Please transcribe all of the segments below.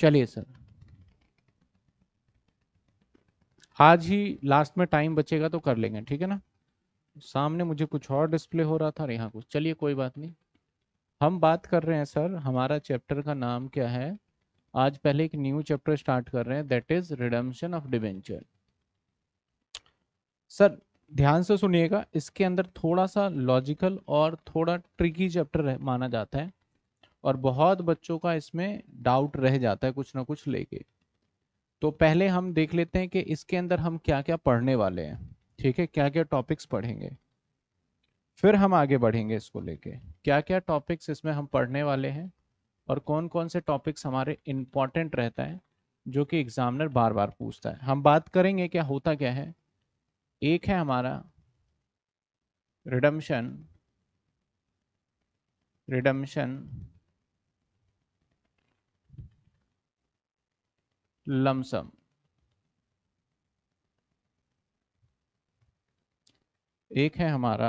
चलिए सर आज ही लास्ट में टाइम बचेगा तो कर लेंगे ठीक है ना सामने मुझे कुछ और डिस्प्ले हो रहा था और यहाँ कुछ चलिए कोई बात नहीं हम बात कर रहे हैं सर हमारा चैप्टर का नाम क्या है आज पहले एक न्यू चैप्टर स्टार्ट कर रहे हैं that is redemption of debenture sir ध्यान से सुनिएगा इसके अंदर थोड़ा सा लॉजिकल और थोड़ा ट्रिकी चैप्टर माना जाता है और बहुत बच्चों का इसमें डाउट रह जाता है कुछ ना कुछ लेके तो पहले हम देख लेते हैं कि इसके अंदर हम क्या क्या पढ़ने वाले हैं ठीक है क्या क्या टॉपिक्स पढ़ेंगे फिर हम आगे बढ़ेंगे इसको लेके क्या क्या टॉपिक्स इसमें हम पढ़ने वाले हैं और कौन कौन से टॉपिक्स हमारे इम्पॉर्टेंट रहता है जो कि एग्जामिनर बार बार पूछता है हम बात करेंगे क्या होता क्या है एक है हमारा रिडम्शन रिडम्शन लमसम एक है हमारा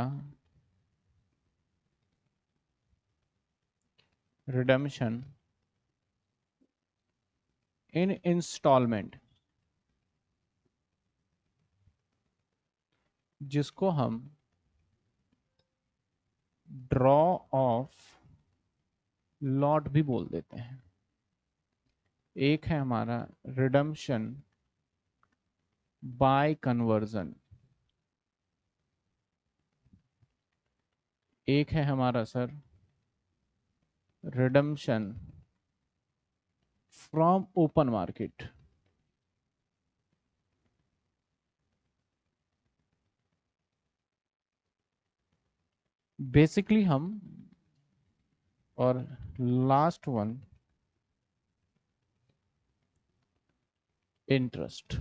रिडम्शन इन इंस्टॉलमेंट जिसको हम ड्रॉ ऑफ लॉट भी बोल देते हैं एक है हमारा रिडम्शन बाय कन्वर्जन एक है हमारा sir redemption from open market basically हम और last one interest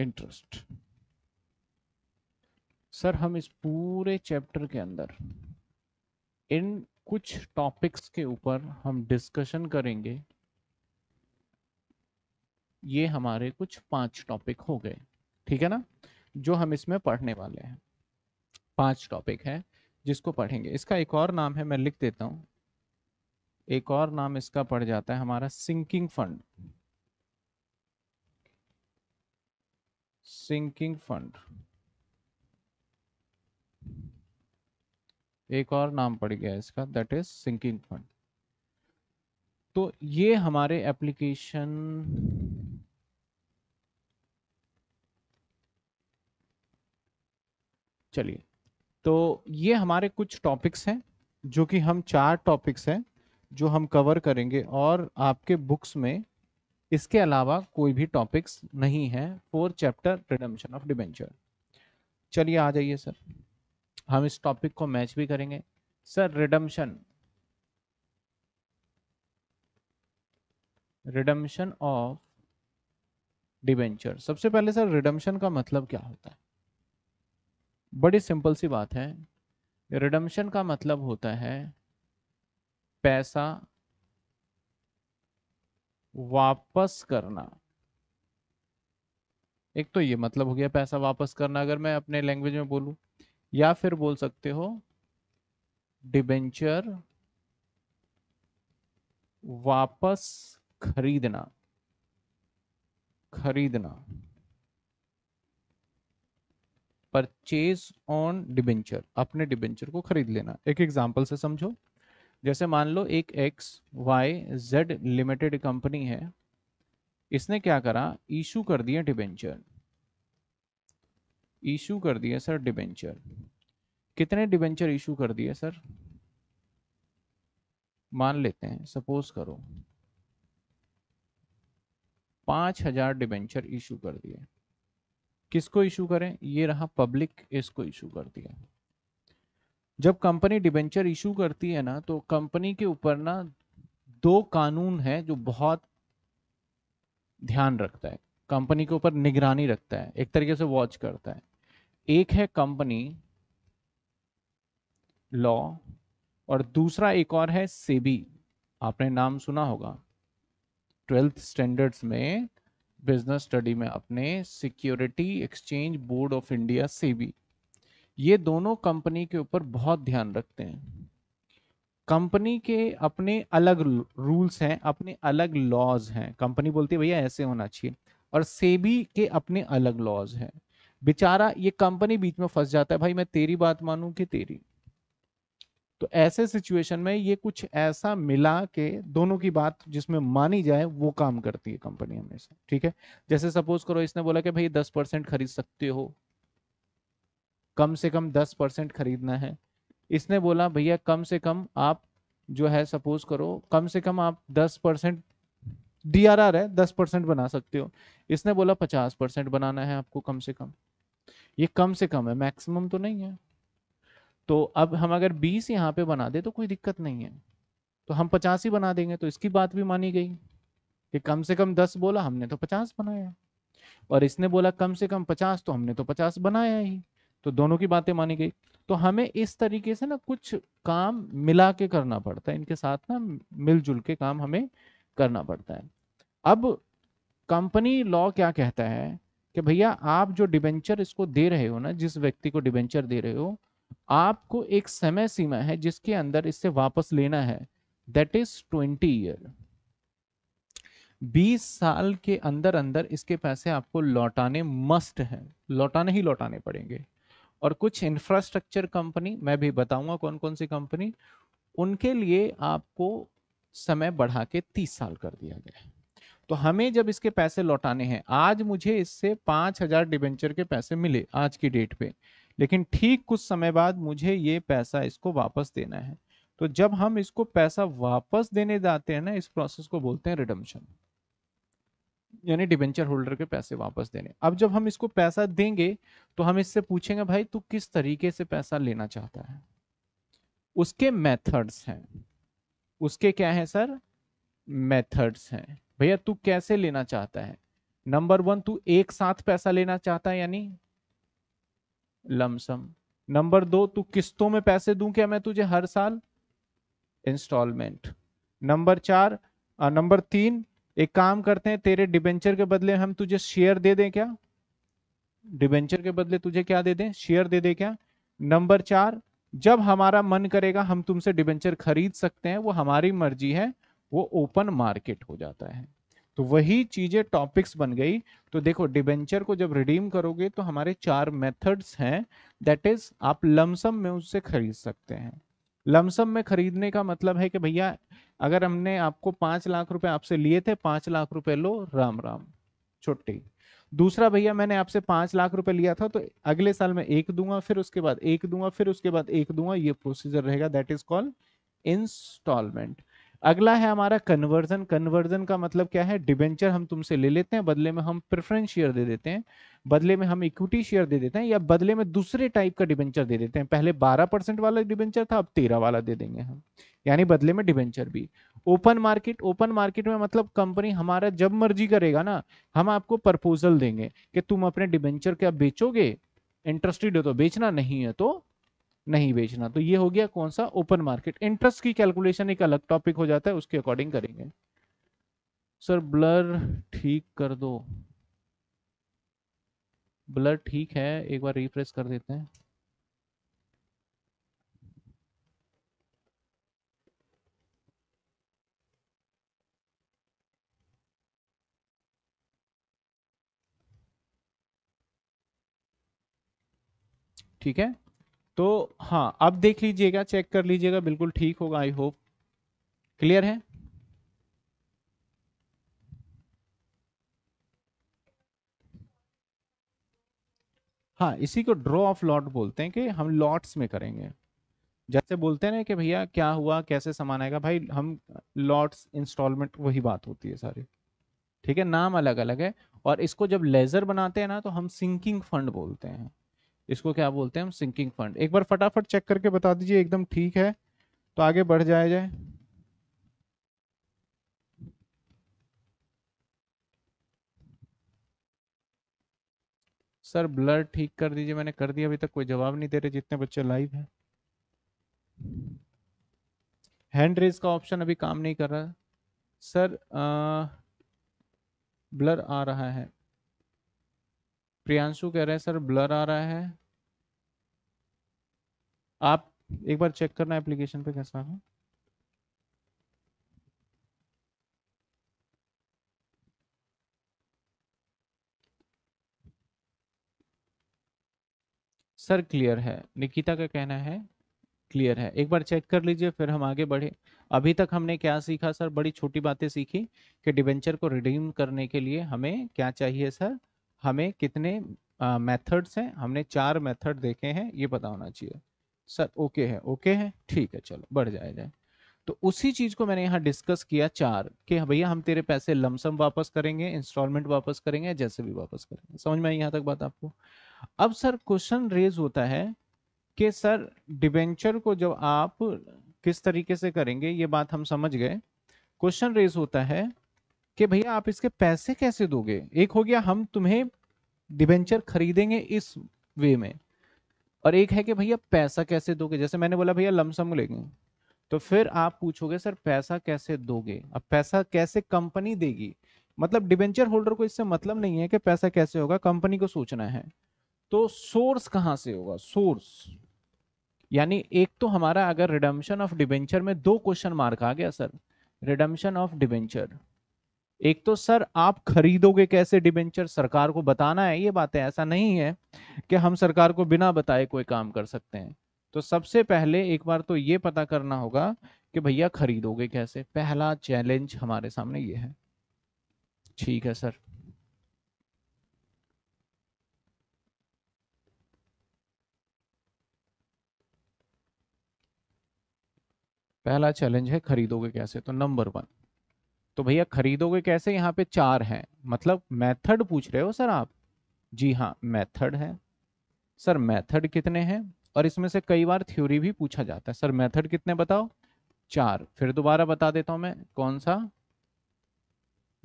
interest sir हम इस पूरे चैप्टर के अंदर इन कुछ टॉपिक्स के ऊपर हम डिस्कशन करेंगे ये हमारे कुछ पांच टॉपिक हो गए ठीक है ना जो हम इसमें पढ़ने वाले हैं पांच टॉपिक है जिसको पढ़ेंगे इसका एक और नाम है मैं लिख देता हूं एक और नाम इसका पड़ जाता है हमारा सिंकिंग फंड सिंकिंग फंड एक और नाम पड़ गया इसका दैट इज सिंकिंग फंड तो ये हमारे एप्लीकेशन चलिए तो ये हमारे कुछ टॉपिक्स हैं जो कि हम चार टॉपिक्स हैं जो हम कवर करेंगे और आपके बुक्स में इसके अलावा कोई भी टॉपिक्स नहीं है four chapter redemption of debenture चलिए आ जाइए सर हम इस टॉपिक को मैच भी करेंगे sir redemption redemption of debenture सबसे पहले सर रिडम्शन का मतलब क्या होता है बड़ी सिंपल सी बात है रिडम्शन का मतलब होता है पैसा वापस करना एक तो ये मतलब हो गया पैसा वापस करना अगर मैं अपने लैंग्वेज में बोलूं या फिर बोल सकते हो डिबेंचर वापस खरीदना खरीदना परचेज ऑन डिबेंचर अपने डिबेंचर को खरीद लेना एक एग्जांपल से समझो जैसे मान लो एक X Y Z limited company है इसने क्या करा इशू कर दिया डिबेंचर इशू कर दिया सर डिबेंचर कितने डिबेंचर इशू कर दिए सर मान लेते हैं सपोज करो पांच हजार डिबेंचर इशू कर दिए किसको इशू करें ये रहा पब्लिक इसको इशू कर दिया जब कंपनी डिबेंचर इशू करती है ना तो कंपनी के ऊपर ना दो कानून है जो बहुत ध्यान रखता है कंपनी के ऊपर निगरानी रखता है एक तरीके से वॉच करता है एक है कंपनी लॉ और दूसरा एक और है सेबी आपने नाम सुना होगा ट्वेल्थ स्टैंडर्ड्स में बिजनेस स्टडी में अपने security exchange board of India SEBI ये दोनों कंपनी के ऊपर बहुत ध्यान रखते हैं कंपनी के अपने अलग रूल्स हैं अपने अलग लॉज हैं कंपनी बोलती है भैया ऐसे होना चाहिए और सेबी के अपने अलग लॉज हैं बेचारा ये कंपनी बीच में फंस जाता है भाई मैं तेरी बात मानूं कि तेरी तो ऐसे सिचुएशन में ये कुछ ऐसा मिला के दोनों की बात जिसमें मानी जाए वो काम करती है कंपनी हमेशा ठीक है जैसे सपोज करो इसने बोला कि भाई दस परसेंट खरीद सकते हो कम से कम दस परसेंट खरीदना है इसने बोला भैया कम से कम आप जो है सपोज करो कम से कम आप दस परसेंट डी आर आर है दस परसेंट बना सकते हो इसने बोला पचास परसेंट बनाना है आपको कम से कम ये कम से कम है मैक्सिमम तो नहीं है तो अब हम अगर बीस यहाँ पे बना दे तो कोई दिक्कत नहीं है तो हम पचास ही बना देंगे तो इसकी बात भी मानी गई कि कम से कम दस बोला हमने तो पचास बनाया और इसने बोला कम से कम पचास तो हमने तो पचास बनाया ही तो दोनों की बातें मानी गई तो हमें इस तरीके से ना कुछ काम मिला के करना पड़ता है इनके साथ ना मिलजुल के काम हमें करना पड़ता है अब कंपनी लॉ क्या कहता है कि भैया आप जो डिबेंचर इसको दे रहे हो ना जिस व्यक्ति को डिबेंचर दे रहे हो आपको एक समय सीमा है जिसके अंदर इससे वापस लेना है दैट इज ट्वेंटी ईयर बीस साल के अंदर अंदर इसके पैसे आपको लौटाने मस्ट है लौटाने ही लौटाने पड़ेंगे और कुछ इंफ्रास्ट्रक्चर कंपनी मैं भी बताऊंगा कौन कौन सी कंपनी उनके लिए आपको समय बढ़ा के तीस साल कर दिया गया तो हमें जब इसके पैसे लौटाने हैं आज मुझे इससे पांच हजार डिबेंचर के पैसे मिले आज की डेट पे लेकिन ठीक कुछ समय बाद मुझे ये पैसा इसको वापस देना है तो जब हम इसको पैसा वापस देने जाते हैं ना इस प्रोसेस को बोलते हैं रिडम्शन यानी डिबेंचर होल्डर के पैसे वापस देने अब जब हम इसको पैसा देंगे तो हम इससे पूछेंगे भाई तू किस तरीके से पैसा लेना चाहता है उसके मेथड्स हैं उसके क्या है सर मेथड्स हैं भैया तू कैसे लेना चाहता है नंबर वन तू एक साथ पैसा लेना चाहता है यानी लमसम नंबर दो तू किस्तों में पैसे दूं क्या मैं तुझे हर साल इंस्टॉलमेंट नंबर चार नंबर तीन एक काम करते हैं तेरे डिबेंचर के बदले हम तुझे शेयर दे दें क्या डिबेंचर के बदले तुझे क्या दे दें शेयर दे दें क्या नंबर चार जब हमारा मन करेगा हम तुमसे डिबेंचर खरीद सकते हैं वो हमारी मर्जी है वो ओपन मार्केट हो जाता है तो वही चीजें टॉपिक्स बन गई तो देखो डिबेंचर को जब रिडीम करोगे तो हमारे चार मेथड्स हैं दैट इज आप लमसम में उससे खरीद सकते हैं लमसम में खरीदने का मतलब है कि भैया अगर हमने आपको पांच लाख रुपए आपसे लिए थे पांच लाख रुपए लो राम राम छुट्टी दूसरा भैया मैंने आपसे पांच लाख रुपए लिया था तो अगले साल में एक दूंगा फिर उसके बाद एक दूंगा फिर उसके बाद एक दूंगा ये प्रोसीजर रहेगा दैट इज कॉल्ड इंस्टॉलमेंट अगला है हमारा कन्वर्जन कन्वर्जन का मतलब क्या है डिबेंचर हम तुमसे ले लेते हैं बदले में हम प्रेफरेंस शेयर दे देते हैं बदले में हम इक्विटी शेयर दे देते हैं या बदले में दूसरे टाइप का डिबेंचर दे देते हैं पहले 12 परसेंट वाला डिबेंचर था अब 13 वाला दे देंगे हम यानी बदले में डिबेंचर भी ओपन मार्केट ओपन मार्केट में मतलब कंपनी हमारा जब मर्जी करेगा ना हम आपको प्रपोजल देंगे कि तुम अपने डिबेंचर क्या बेचोगे इंटरेस्टेड हो तो बेचना नहीं है तो नहीं बेचना तो ये हो गया कौन सा ओपन मार्केट इंटरेस्ट की कैलकुलेशन एक अलग टॉपिक हो जाता है उसके अकॉर्डिंग करेंगे सर ब्लर ठीक कर दो ब्लर ठीक है एक बार रिफ्रेश कर देते हैं ठीक है तो हाँ अब देख लीजिएगा चेक कर लीजिएगा बिल्कुल ठीक होगा आई होप क्लियर है हाँ इसी को ड्रॉ ऑफ लॉट बोलते हैं कि हम लॉट्स में करेंगे जैसे बोलते हैं ना कि भैया क्या हुआ कैसे सामान आएगा भाई हम लॉट्स इंस्टॉलमेंट वही बात होती है सारी ठीक है नाम अलग अलग है और इसको जब लेजर बनाते हैं ना तो हम सिंकिंग फंड बोलते हैं इसको क्या बोलते हैं हम सिंकिंग फंड एक बार फटाफट चेक करके बता दीजिए एकदम ठीक है तो आगे बढ़ जाया जाए सर ब्लड ठीक कर दीजिए मैंने कर दिया अभी तक कोई जवाब नहीं दे रहे जितने बच्चे लाइव हैं हैंड रेज का ऑप्शन अभी काम नहीं कर रहा सर आ, ब्लर आ रहा है प्रियांशु कह रहे हैं सर ब्लर आ रहा है आप एक बार चेक करना एप्लीकेशन पे कैसा है सर क्लियर है निकिता का कहना है क्लियर है एक बार चेक कर लीजिए फिर हम आगे बढ़े अभी तक हमने क्या सीखा सर बड़ी छोटी बातें सीखी कि डिवेंचर को रिडीम करने के लिए हमें क्या चाहिए सर हमें कितने मेथड्स हैं हमने चार मेथड देखे हैं ये पता होना चाहिए सर ओके है ओके है ठीक है चलो बढ़ जाए जाए तो उसी चीज को मैंने यहाँ डिस्कस किया चार कि हाँ भैया हम तेरे पैसे लमसम वापस करेंगे इंस्टॉलमेंट वापस करेंगे जैसे भी वापस करेंगे समझ में आई यहाँ तक बात आपको अब सर क्वेश्चन रेज होता है कि सर डिबेंचर को जब आप किस तरीके से करेंगे ये बात हम समझ गए क्वेश्चन रेज होता है कि भैया आप इसके पैसे कैसे दोगे एक हो गया हम तुम्हें डिबेंचर खरीदेंगे इस वे में और एक है कि भैया पैसा कैसे दोगे जैसे मैंने बोला भैया लमसम लेंगे तो फिर आप पूछोगे सर पैसा कैसे दोगे अब पैसा कैसे कंपनी देगी मतलब डिबेंचर होल्डर को इससे मतलब नहीं है कि पैसा कैसे होगा कंपनी को सोचना है तो सोर्स कहाँ से होगा सोर्स यानी एक तो हमारा अगर रिडम्शन ऑफ डिबेंचर में दो क्वेश्चन मार्क आ गया सर रिडम्शन ऑफ डिबेंचर एक तो सर आप खरीदोगे कैसे डिबेंचर सरकार को बताना है ये बातें ऐसा नहीं है कि हम सरकार को बिना बताए कोई काम कर सकते हैं तो सबसे पहले एक बार तो ये पता करना होगा कि भैया खरीदोगे कैसे पहला चैलेंज हमारे सामने ये है ठीक है सर पहला चैलेंज है खरीदोगे कैसे तो नंबर वन तो भैया खरीदोगे कैसे यहाँ पे चार हैं मतलब मेथड पूछ रहे हो सर आप जी हाँ मेथड है सर मेथड कितने हैं और इसमें से कई बार थ्योरी भी पूछा जाता है सर मेथड कितने बताओ चार फिर दोबारा बता देता हूँ मैं कौन सा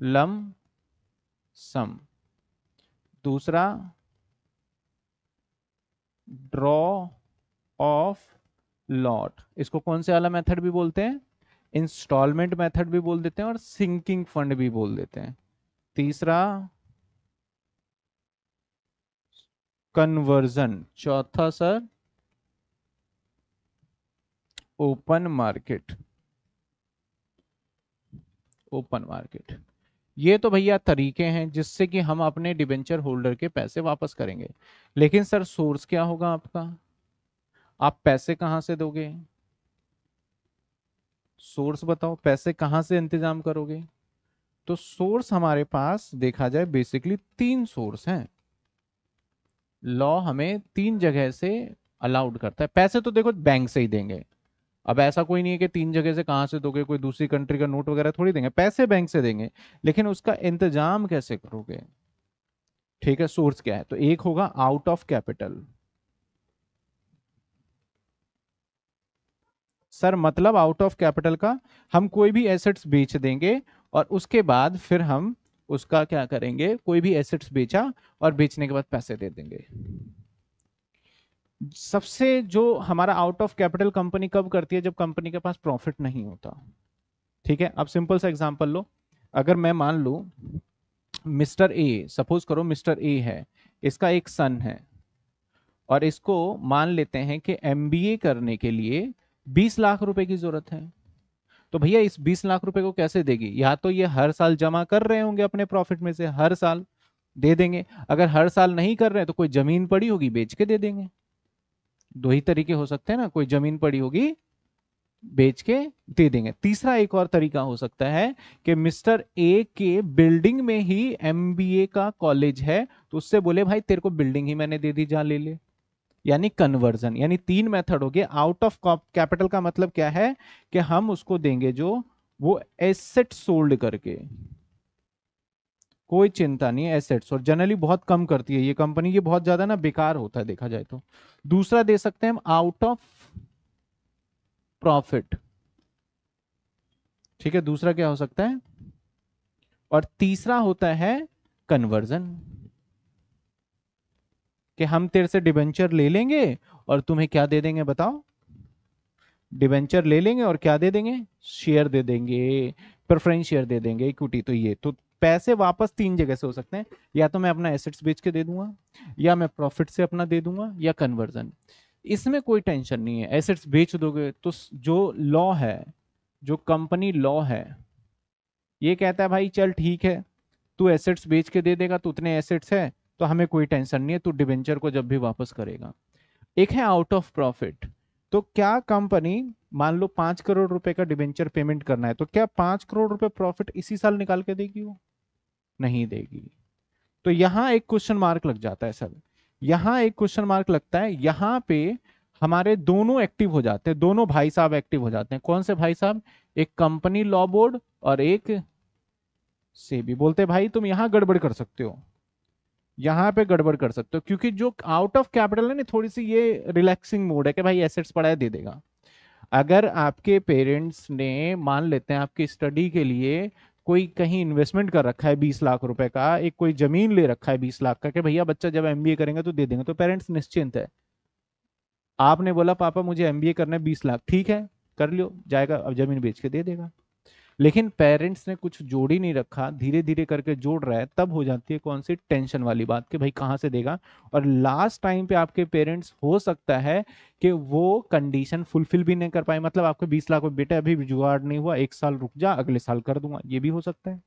लम सम दूसरा ड्रॉ ऑफ लॉट इसको कौन से वाला मेथड भी बोलते हैं इंस्टॉलमेंट मेथड भी बोल देते हैं और सिंकिंग फंड भी बोल देते हैं तीसरा कन्वर्जन चौथा sir open market open market ये तो भैया तरीके हैं जिससे कि हम अपने डिबेंचर होल्डर के पैसे वापस करेंगे लेकिन सर सोर्स क्या होगा आपका आप पैसे कहां से दोगे सोर्स बताओ पैसे कहाँ से इंतजाम करोगे तो सोर्स हमारे पास देखा जाए बेसिकली तीन सोर्स हैं लॉ हमें तीन जगह से अलाउड करता है पैसे तो देखो बैंक से ही देंगे अब ऐसा कोई नहीं है कि तीन जगह से कहाँ से दोगे कोई दूसरी कंट्री का नोट वगैरह थोड़ी देंगे पैसे बैंक से देंगे लेकिन उसका इंतजाम कैसे करोगे ठीक है सोर्स क्या है तो एक होगा आउट ऑफ कैपिटल सर मतलब आउट ऑफ कैपिटल का हम कोई भी एसेट्स बेच देंगे और उसके बाद फिर हम उसका क्या करेंगे कोई भी एसेट्स बेचा और बेचने के बाद पैसे दे देंगे सबसे जो हमारा आउट ऑफ कैपिटल कंपनी कब करती है जब कंपनी के पास प्रॉफिट नहीं होता ठीक है अब सिंपल सा एग्जांपल लो अगर मैं मान लू मिस्टर ए सपोज करो मिस्टर ए है इसका एक सन है और इसको मान लेते हैं कि एम करने के लिए बीस लाख रुपए की जरूरत है तो भैया इस बीस लाख रुपए को कैसे देगी या तो ये हर साल जमा कर रहे होंगे अपने प्रॉफिट में से हर साल दे देंगे अगर हर साल नहीं कर रहे तो कोई जमीन पड़ी होगी बेच के दे देंगे दो ही तरीके हो सकते हैं ना कोई जमीन पड़ी होगी बेच के दे देंगे तीसरा एक और तरीका हो सकता है कि मिस्टर ए के बिल्डिंग में ही एमबीए का कॉलेज है तो उससे बोले भाई तेरे को बिल्डिंग ही मैंने दे दी जा ले ले यानी कन्वर्जन यानी तीन मेथड हो गए आउट ऑफ कैपिटल का मतलब क्या है कि हम उसको देंगे जो वो एसेट सोल्ड करके कोई चिंता नहीं है एसेट्स और जनरली बहुत कम करती है ये कंपनी ये बहुत ज्यादा ना बेकार होता है देखा जाए तो दूसरा दे सकते हैं हम आउट ऑफ प्रॉफिट ठीक है दूसरा क्या हो सकता है और तीसरा होता है कन्वर्जन कि हम तेरे से डिबेंचर ले लेंगे और तुम्हें क्या दे देंगे बताओ डिबेंचर ले लेंगे और क्या दे देंगे शेयर दे देंगे प्रेफरेंस शेयर दे देंगे इक्विटी तो ये तो पैसे वापस तीन जगह से हो सकते हैं या तो मैं अपना एसेट्स बेच के दे दूंगा या मैं प्रॉफिट से अपना दे दूंगा या कन्वर्जन इसमें कोई टेंशन नहीं है एसेट्स बेच दोगे तो जो लॉ है जो कंपनी लॉ है ये कहता है भाई चल ठीक है तू एसेट्स बेच के दे देगा तो उतने एसेट्स है तो हमें कोई टेंशन नहीं है तू डिवेंचर को जब भी वापस करेगा एक है आउट ऑफ प्रॉफिट तो क्या कंपनी मान लो पांच करोड़ रुपए का डिवेंचर पेमेंट करना है तो क्या पांच करोड़ रुपए प्रॉफिट इसी साल निकाल के देगी वो नहीं देगी तो यहाँ एक क्वेश्चन मार्क लग जाता है सर यहाँ एक क्वेश्चन मार्क लगता है यहाँ पे हमारे दोनों एक्टिव हो जाते हैं दोनों भाई साहब एक्टिव हो जाते हैं कौन से भाई साहब एक कंपनी लॉ बोर्ड और एक सेबी बोलते भाई तुम यहाँ गड़बड़ कर सकते हो यहाँ पे गड़बड़ कर सकते हो क्योंकि जो आउट ऑफ कैपिटल है ना थोड़ी सी ये रिलैक्सिंग मोड है कि भाई एसेट्स पड़ा है दे देगा अगर आपके पेरेंट्स ने मान लेते हैं आपकी स्टडी के लिए कोई कहीं इन्वेस्टमेंट कर रखा है बीस लाख रुपए का एक कोई जमीन ले रखा है बीस लाख का कि भैया बच्चा जब एमबीए करेंगे तो दे देंगे तो पेरेंट्स निश्चिंत है आपने बोला पापा मुझे एमबीए करना है बीस लाख ठीक है कर लियो जाएगा अब जमीन बेच के दे देगा लेकिन पेरेंट्स ने कुछ जोड़ ही नहीं रखा धीरे धीरे करके जोड़ रहा है तब हो जाती है कौन सी टेंशन वाली बात कि भाई कहाँ से देगा और लास्ट टाइम पे आपके पेरेंट्स हो सकता है कि वो कंडीशन फुलफिल भी नहीं कर पाए मतलब आपके बीस लाख में अभी जुगाड़ नहीं हुआ एक साल रुक जा अगले साल कर दूंगा ये भी हो सकता है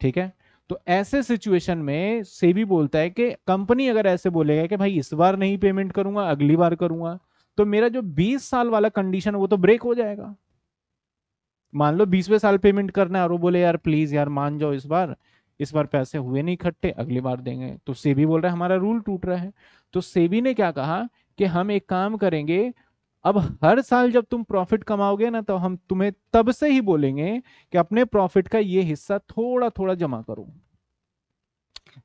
ठीक है तो ऐसे सिचुएशन में से भी बोलता है कि कंपनी अगर ऐसे बोलेगा कि भाई इस बार नहीं पेमेंट करूंगा अगली बार करूंगा तो मेरा जो 20 साल वाला कंडीशन वो तो ब्रेक हो जाएगा मान लो बीसवें साल पेमेंट करना है और वो बोले यार प्लीज यार मान जाओ इस बार इस बार पैसे हुए नहीं इकट्ठे अगली बार देंगे तो सेबी बोल रहा है हमारा रूल टूट रहा है तो सेबी ने क्या कहा कि हम एक काम करेंगे अब हर साल जब तुम प्रॉफिट कमाओगे ना तो हम तुम्हें तब से ही बोलेंगे कि अपने प्रॉफिट का ये हिस्सा थोड़ा थोड़ा जमा करो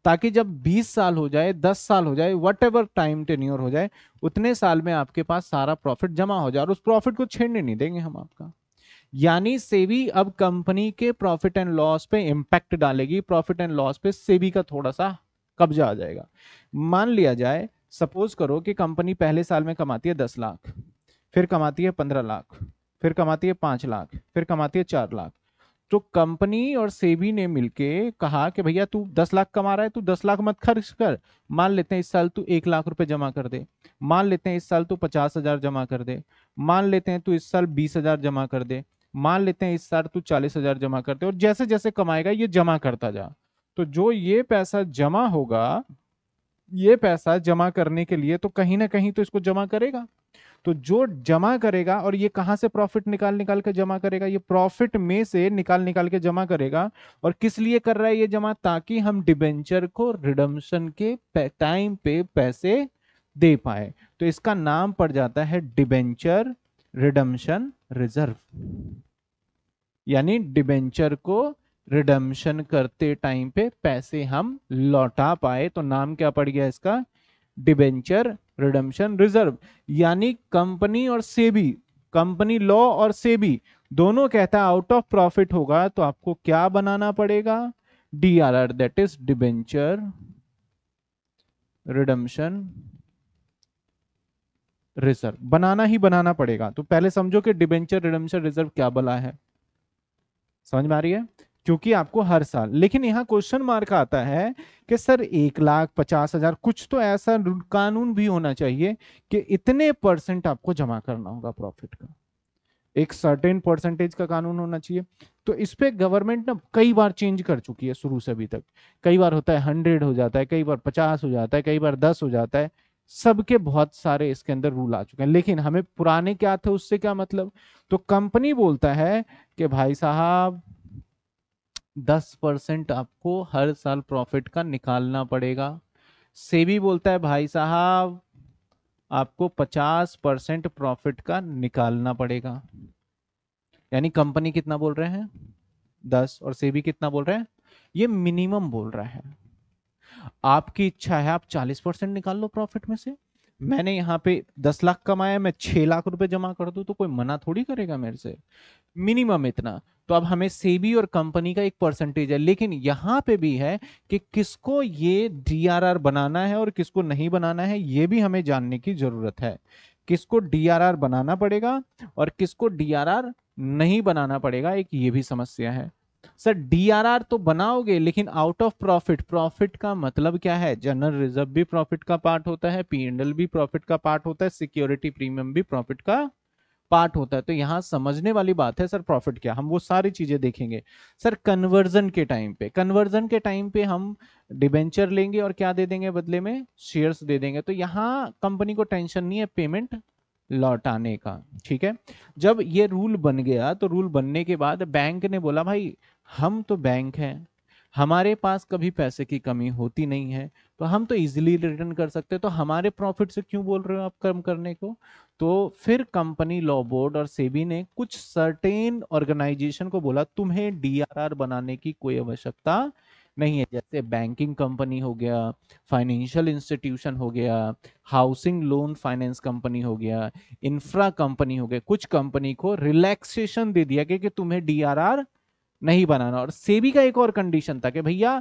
ताकि जब 20 साल हो जाए 10 साल हो जाए वट एवर टाइम टेन्योर हो जाए उतने साल में आपके पास सारा प्रॉफिट जमा हो जाए और उस प्रॉफिट को छेड़ने नहीं देंगे हम आपका यानी सेबी अब कंपनी के प्रॉफिट एंड लॉस पे इंपैक्ट डालेगी प्रॉफिट एंड लॉस पे सेबी का थोड़ा सा कब्जा आ जाएगा मान लिया जाए सपोज करो कि कंपनी पहले साल में कमाती है दस लाख फिर कमाती है पंद्रह लाख फिर कमाती है पांच लाख फिर कमाती है चार लाख तो कंपनी और सेबी ने मिलके कहा कि भैया तू दस लाख कमा रहा है तू दस लाख मत खर्च कर मान लेते हैं इस साल तू एक लाख रुपए जमा कर दे मान लेते हैं इस साल तू पचास हजार जमा कर दे मान लेते हैं तू इस साल बीस हजार जमा कर दे मान लेते हैं इस साल तू चालीस हजार जमा करते और जैसे जैसे कमाएगा ये जमा करता जा तो जो ये पैसा जमा होगा ये पैसा जमा करने के लिए तो कहीं ना कहीं तो इसको जमा करेगा तो जो जमा करेगा और ये कहां से प्रॉफिट निकाल निकाल के जमा करेगा ये प्रॉफिट में से निकाल निकाल के जमा करेगा और किस लिए कर रहा है ये जमा ताकि हम डिबेंचर को रिडम्शन के टाइम पे पैसे दे पाए तो इसका नाम पड़ जाता है डिबेंचर रिडम्शन रिजर्व यानी डिबेंचर को रिडम्शन करते टाइम पे पैसे हम लौटा पाए तो नाम क्या पड़ गया इसका डिबेंचर रिडम्शन रिजर्व यानी कंपनी और सेबी कंपनी लॉ और सेबी दोनों कहता है आउट ऑफ प्रॉफिट होगा तो आपको क्या बनाना पड़ेगा D R R that is debenture redemption reserve बनाना ही बनाना पड़ेगा तो पहले समझो कि डिबेंचर रिडम्शन रिजर्व क्या बला है समझ में आ रही है क्योंकि आपको हर साल लेकिन यहाँ क्वेश्चन मार्क आता है कि सर एक लाख पचास हजार कुछ तो ऐसा कानून भी होना चाहिए कि इतने परसेंट आपको जमा करना होगा प्रॉफिट का एक सर्टेन परसेंटेज का कानून होना चाहिए तो इस पर गवर्नमेंट ना कई बार चेंज कर चुकी है शुरू से अभी तक कई बार होता है हंड्रेड हो जाता है कई बार पचास हो जाता है कई बार दस हो जाता है सबके बहुत सारे इसके अंदर रूल आ चुके हैं लेकिन हमें पुराने क्या थे उससे क्या मतलब तो कंपनी बोलता है कि भाई साहब दस परसेंट आपको हर साल प्रॉफिट का निकालना पड़ेगा सेबी बोलता है भाई साहब आपको पचास परसेंट प्रॉफिट का निकालना पड़ेगा यानी कंपनी कितना बोल रहे हैं दस और सेबी कितना बोल रहे हैं ये मिनिमम बोल रहा है आपकी इच्छा है आप चालीस परसेंट निकाल लो प्रॉफिट में से मैंने यहाँ पे दस लाख कमाया मैं छह लाख रुपए जमा कर दू तो कोई मना थोड़ी करेगा मेरे से मिनिमम इतना तो अब हमें सेबी और कंपनी का एक परसेंटेज है लेकिन यहाँ पे भी है कि किसको ये डी बनाना है और किसको नहीं बनाना है ये भी हमें जानने की जरूरत है किसको डी बनाना पड़ेगा और किसको डी नहीं बनाना पड़ेगा एक ये भी समस्या है सर डीआरआर तो बनाओगे लेकिन आउट ऑफ प्रॉफिट प्रॉफिट का मतलब क्या है जनरल रिजर्व भी प्रॉफिट का पार्ट होता है पीएनएल भी प्रॉफिट का पार्ट होता है सिक्योरिटी प्रीमियम भी प्रॉफिट का पार्ट होता है तो यहाँ समझने वाली बात है सर प्रॉफिट क्या हम वो सारी चीजें देखेंगे सर कन्वर्जन के टाइम पे कन्वर्जन के टाइम पे हम डिबेंचर लेंगे और क्या दे देंगे बदले में शेयर्स दे देंगे तो यहाँ कंपनी को टेंशन नहीं है पेमेंट लौटाने का ठीक है जब ये रूल बन गया तो रूल बनने के बाद बैंक ने बोला भाई हम तो बैंक हैं हमारे पास कभी पैसे की कमी होती नहीं है तो हम तो इजीली रिटर्न कर सकते हैं तो हमारे प्रॉफिट से क्यों बोल रहे हो आप कर्म करने को तो फिर कंपनी लॉ बोर्ड और सेबी ने कुछ सर्टेन ऑर्गेनाइजेशन को बोला तुम्हें डीआरआर बनाने की कोई आवश्यकता नहीं है जैसे बैंकिंग कंपनी हो गया फाइनेंशियल इंस्टीट्यूशन हो गया हाउसिंग लोन फाइनेंस कंपनी हो गया इंफ्रा कंपनी हो गया कुछ कंपनी को रिलैक्सेशन दे दिया गया कि तुम्हें डीआरआर नहीं बनाना और सेबी का एक और कंडीशन था कि भैया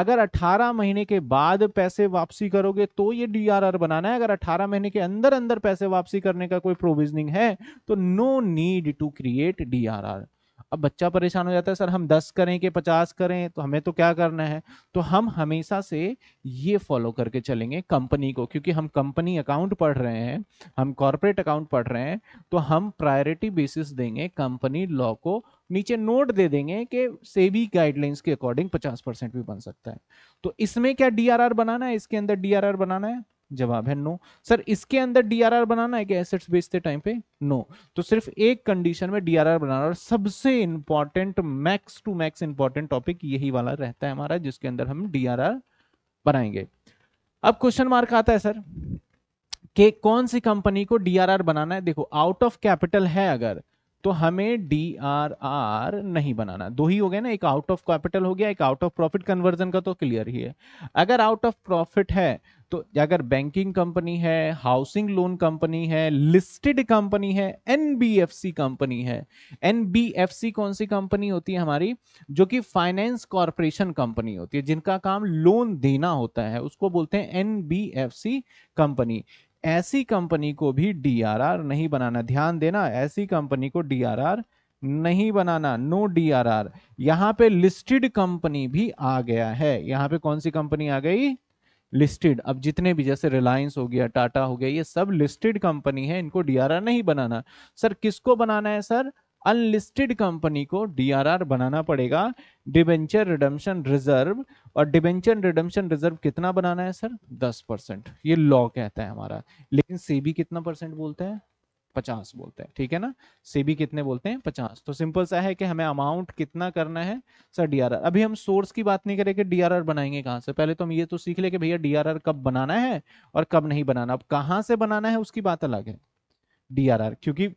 अगर 18 महीने के बाद पैसे वापसी करोगे तो ये डीआरआर बनाना है अगर 18 महीने के अंदर अंदर पैसे वापसी करने का कोई प्रोविजनिंग है तो no need to create DRR अब बच्चा परेशान हो जाता है सर हम दस करें कि पचास करें तो हमें तो क्या करना है तो हम हमेशा से ये फॉलो करके चलेंगे कंपनी को क्योंकि हम कंपनी अकाउंट पढ़ रहे हैं हम कॉरपोरेट अकाउंट पढ़ रहे हैं तो हम प्रायोरिटी बेसिस देंगे कंपनी लॉ को नीचे नोट दे देंगे कि सेबी गाइडलाइंस के अकॉर्डिंग 50 परसेंट भी बन सकता है तो इसमें क्या डीआरआर बनाना है इसके अंदर डीआरआर बनाना है जवाब है नो सर इसके अंदर डीआरआर बनाना है कि एसेट्स बेचते टाइम पे नो तो सिर्फ एक कंडीशन में डीआरआर बनाना और सबसे important max to max important topic यही वाला रहता है हमारा जिसके अंदर हम डीआरआर बनाएंगे अब क्वेश्चन मार्क आता है सर कि कौन सी कंपनी को डीआरआर बनाना है देखो आउट ऑफ कैपिटल है अगर तो हमें डी आर आर नहीं बनाना दो ही हो गए ना एक आउट ऑफ कैपिटल हो गया एक आउट ऑफ प्रॉफिट कन्वर्जन का तो क्लियर ही है अगर आउट ऑफ प्रॉफिट है तो अगर बैंकिंग कंपनी है हाउसिंग लोन कंपनी है लिस्टेड कंपनी है एनबीएफसी कंपनी है एनबीएफसी कौन सी कंपनी होती है हमारी जो कि फाइनेंस कॉरपोरेशन कंपनी होती है जिनका काम लोन देना होता है उसको बोलते हैं एनबीएफसी कंपनी ऐसी कंपनी को भी डीआरआर नहीं बनाना ध्यान देना ऐसी कंपनी को डीआरआर नहीं बनाना नो डी आर आर यहां पर लिस्टेड कंपनी भी आ गया है यहां पे कौन सी कंपनी आ गई लिस्टेड अब जितने भी जैसे रिलायंस हो गया टाटा हो गया ये सब लिस्टेड कंपनी है इनको डीआरआर नहीं बनाना सर किसको बनाना है सर अनलिस्टेड कंपनी को डीआरआर बनाना पड़ेगा डिबेंचर रिडम्शन रिजर्व और डिबेंचर रिडम्शन रिजर्व कितना बनाना है सर 10 परसेंट ये लॉ कहता है हमारा लेकिन सेबी कितना परसेंट बोलता है पचास बोलते हैं ठीक है ना सीबी कितने बोलते हैं पचास तो सिंपल सा है कि हमें अमाउंट कितना करना है सर डीआरआर अभी हम सोर्स की बात नहीं करें कि डीआरआर बनाएंगे कहाँ से पहले तो हम ये तो सीख ले कि भैया डीआरआर कब बनाना है और कब नहीं बनाना अब कहाँ से बनाना है उसकी बात अलग है डीआरआर क्योंकि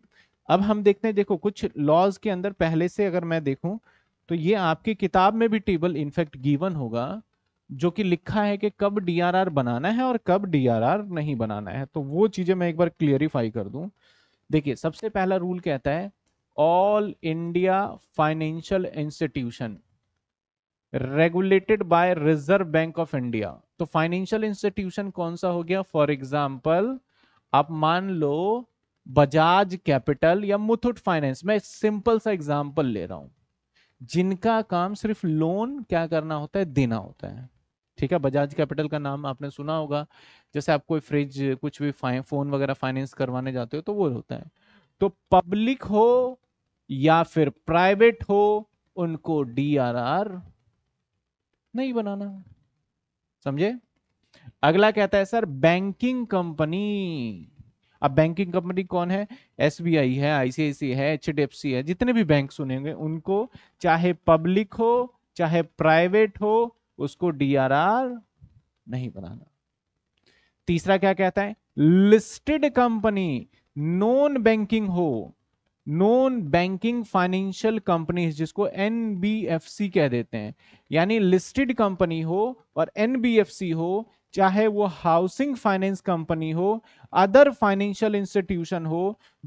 अब हम देखते हैं देखो कुछ लॉज के अंदर पहले से अगर मैं देखूं तो ये आपकी किताब में भी टेबल इनफेक्ट गीवन होगा जो कि लिखा है कि कब डीआरआर बनाना है और कब डीआरआर नहीं बनाना है तो वो चीजें मैं एक बार क्लियरिफाई कर दूं देखिए सबसे पहला रूल कहता है all India financial institution regulated by Reserve Bank of India तो फाइनेंशियल इंस्टीट्यूशन कौन सा हो गया फॉर एग्जाम्पल आप मान लो बजाज कैपिटल या मुथुट फाइनेंस मैं सिंपल सा एग्जाम्पल ले रहा हूं जिनका काम सिर्फ लोन क्या करना होता है देना होता है ठीक है बजाज कैपिटल का नाम आपने सुना होगा जैसे आप कोई फ्रिज कुछ भी फोन वगैरह फाइनेंस करवाने जाते हो तो वो होता है तो पब्लिक हो या फिर प्राइवेट हो उनको डीआरआर नहीं बनाना समझे अगला कहता है सर बैंकिंग कंपनी अब बैंकिंग कंपनी कौन है एसबीआई है आईसीआईसी है एच है जितने भी बैंक सुनेंगे उनको चाहे पब्लिक हो चाहे प्राइवेट हो उसको डीआरआर नहीं बनाना तीसरा क्या कहता है लिस्टेड कंपनी नॉन बैंकिंग हो नॉन बैंकिंग फाइनेंशियल कंपनी जिसको एनबीएफसी कह देते हैं यानी लिस्टेड कंपनी हो और एनबीएफसी हो चाहे वो हाउसिंग फाइनेंस कंपनी हो अदर फाइनेंशियल इंस्टीट्यूशन हो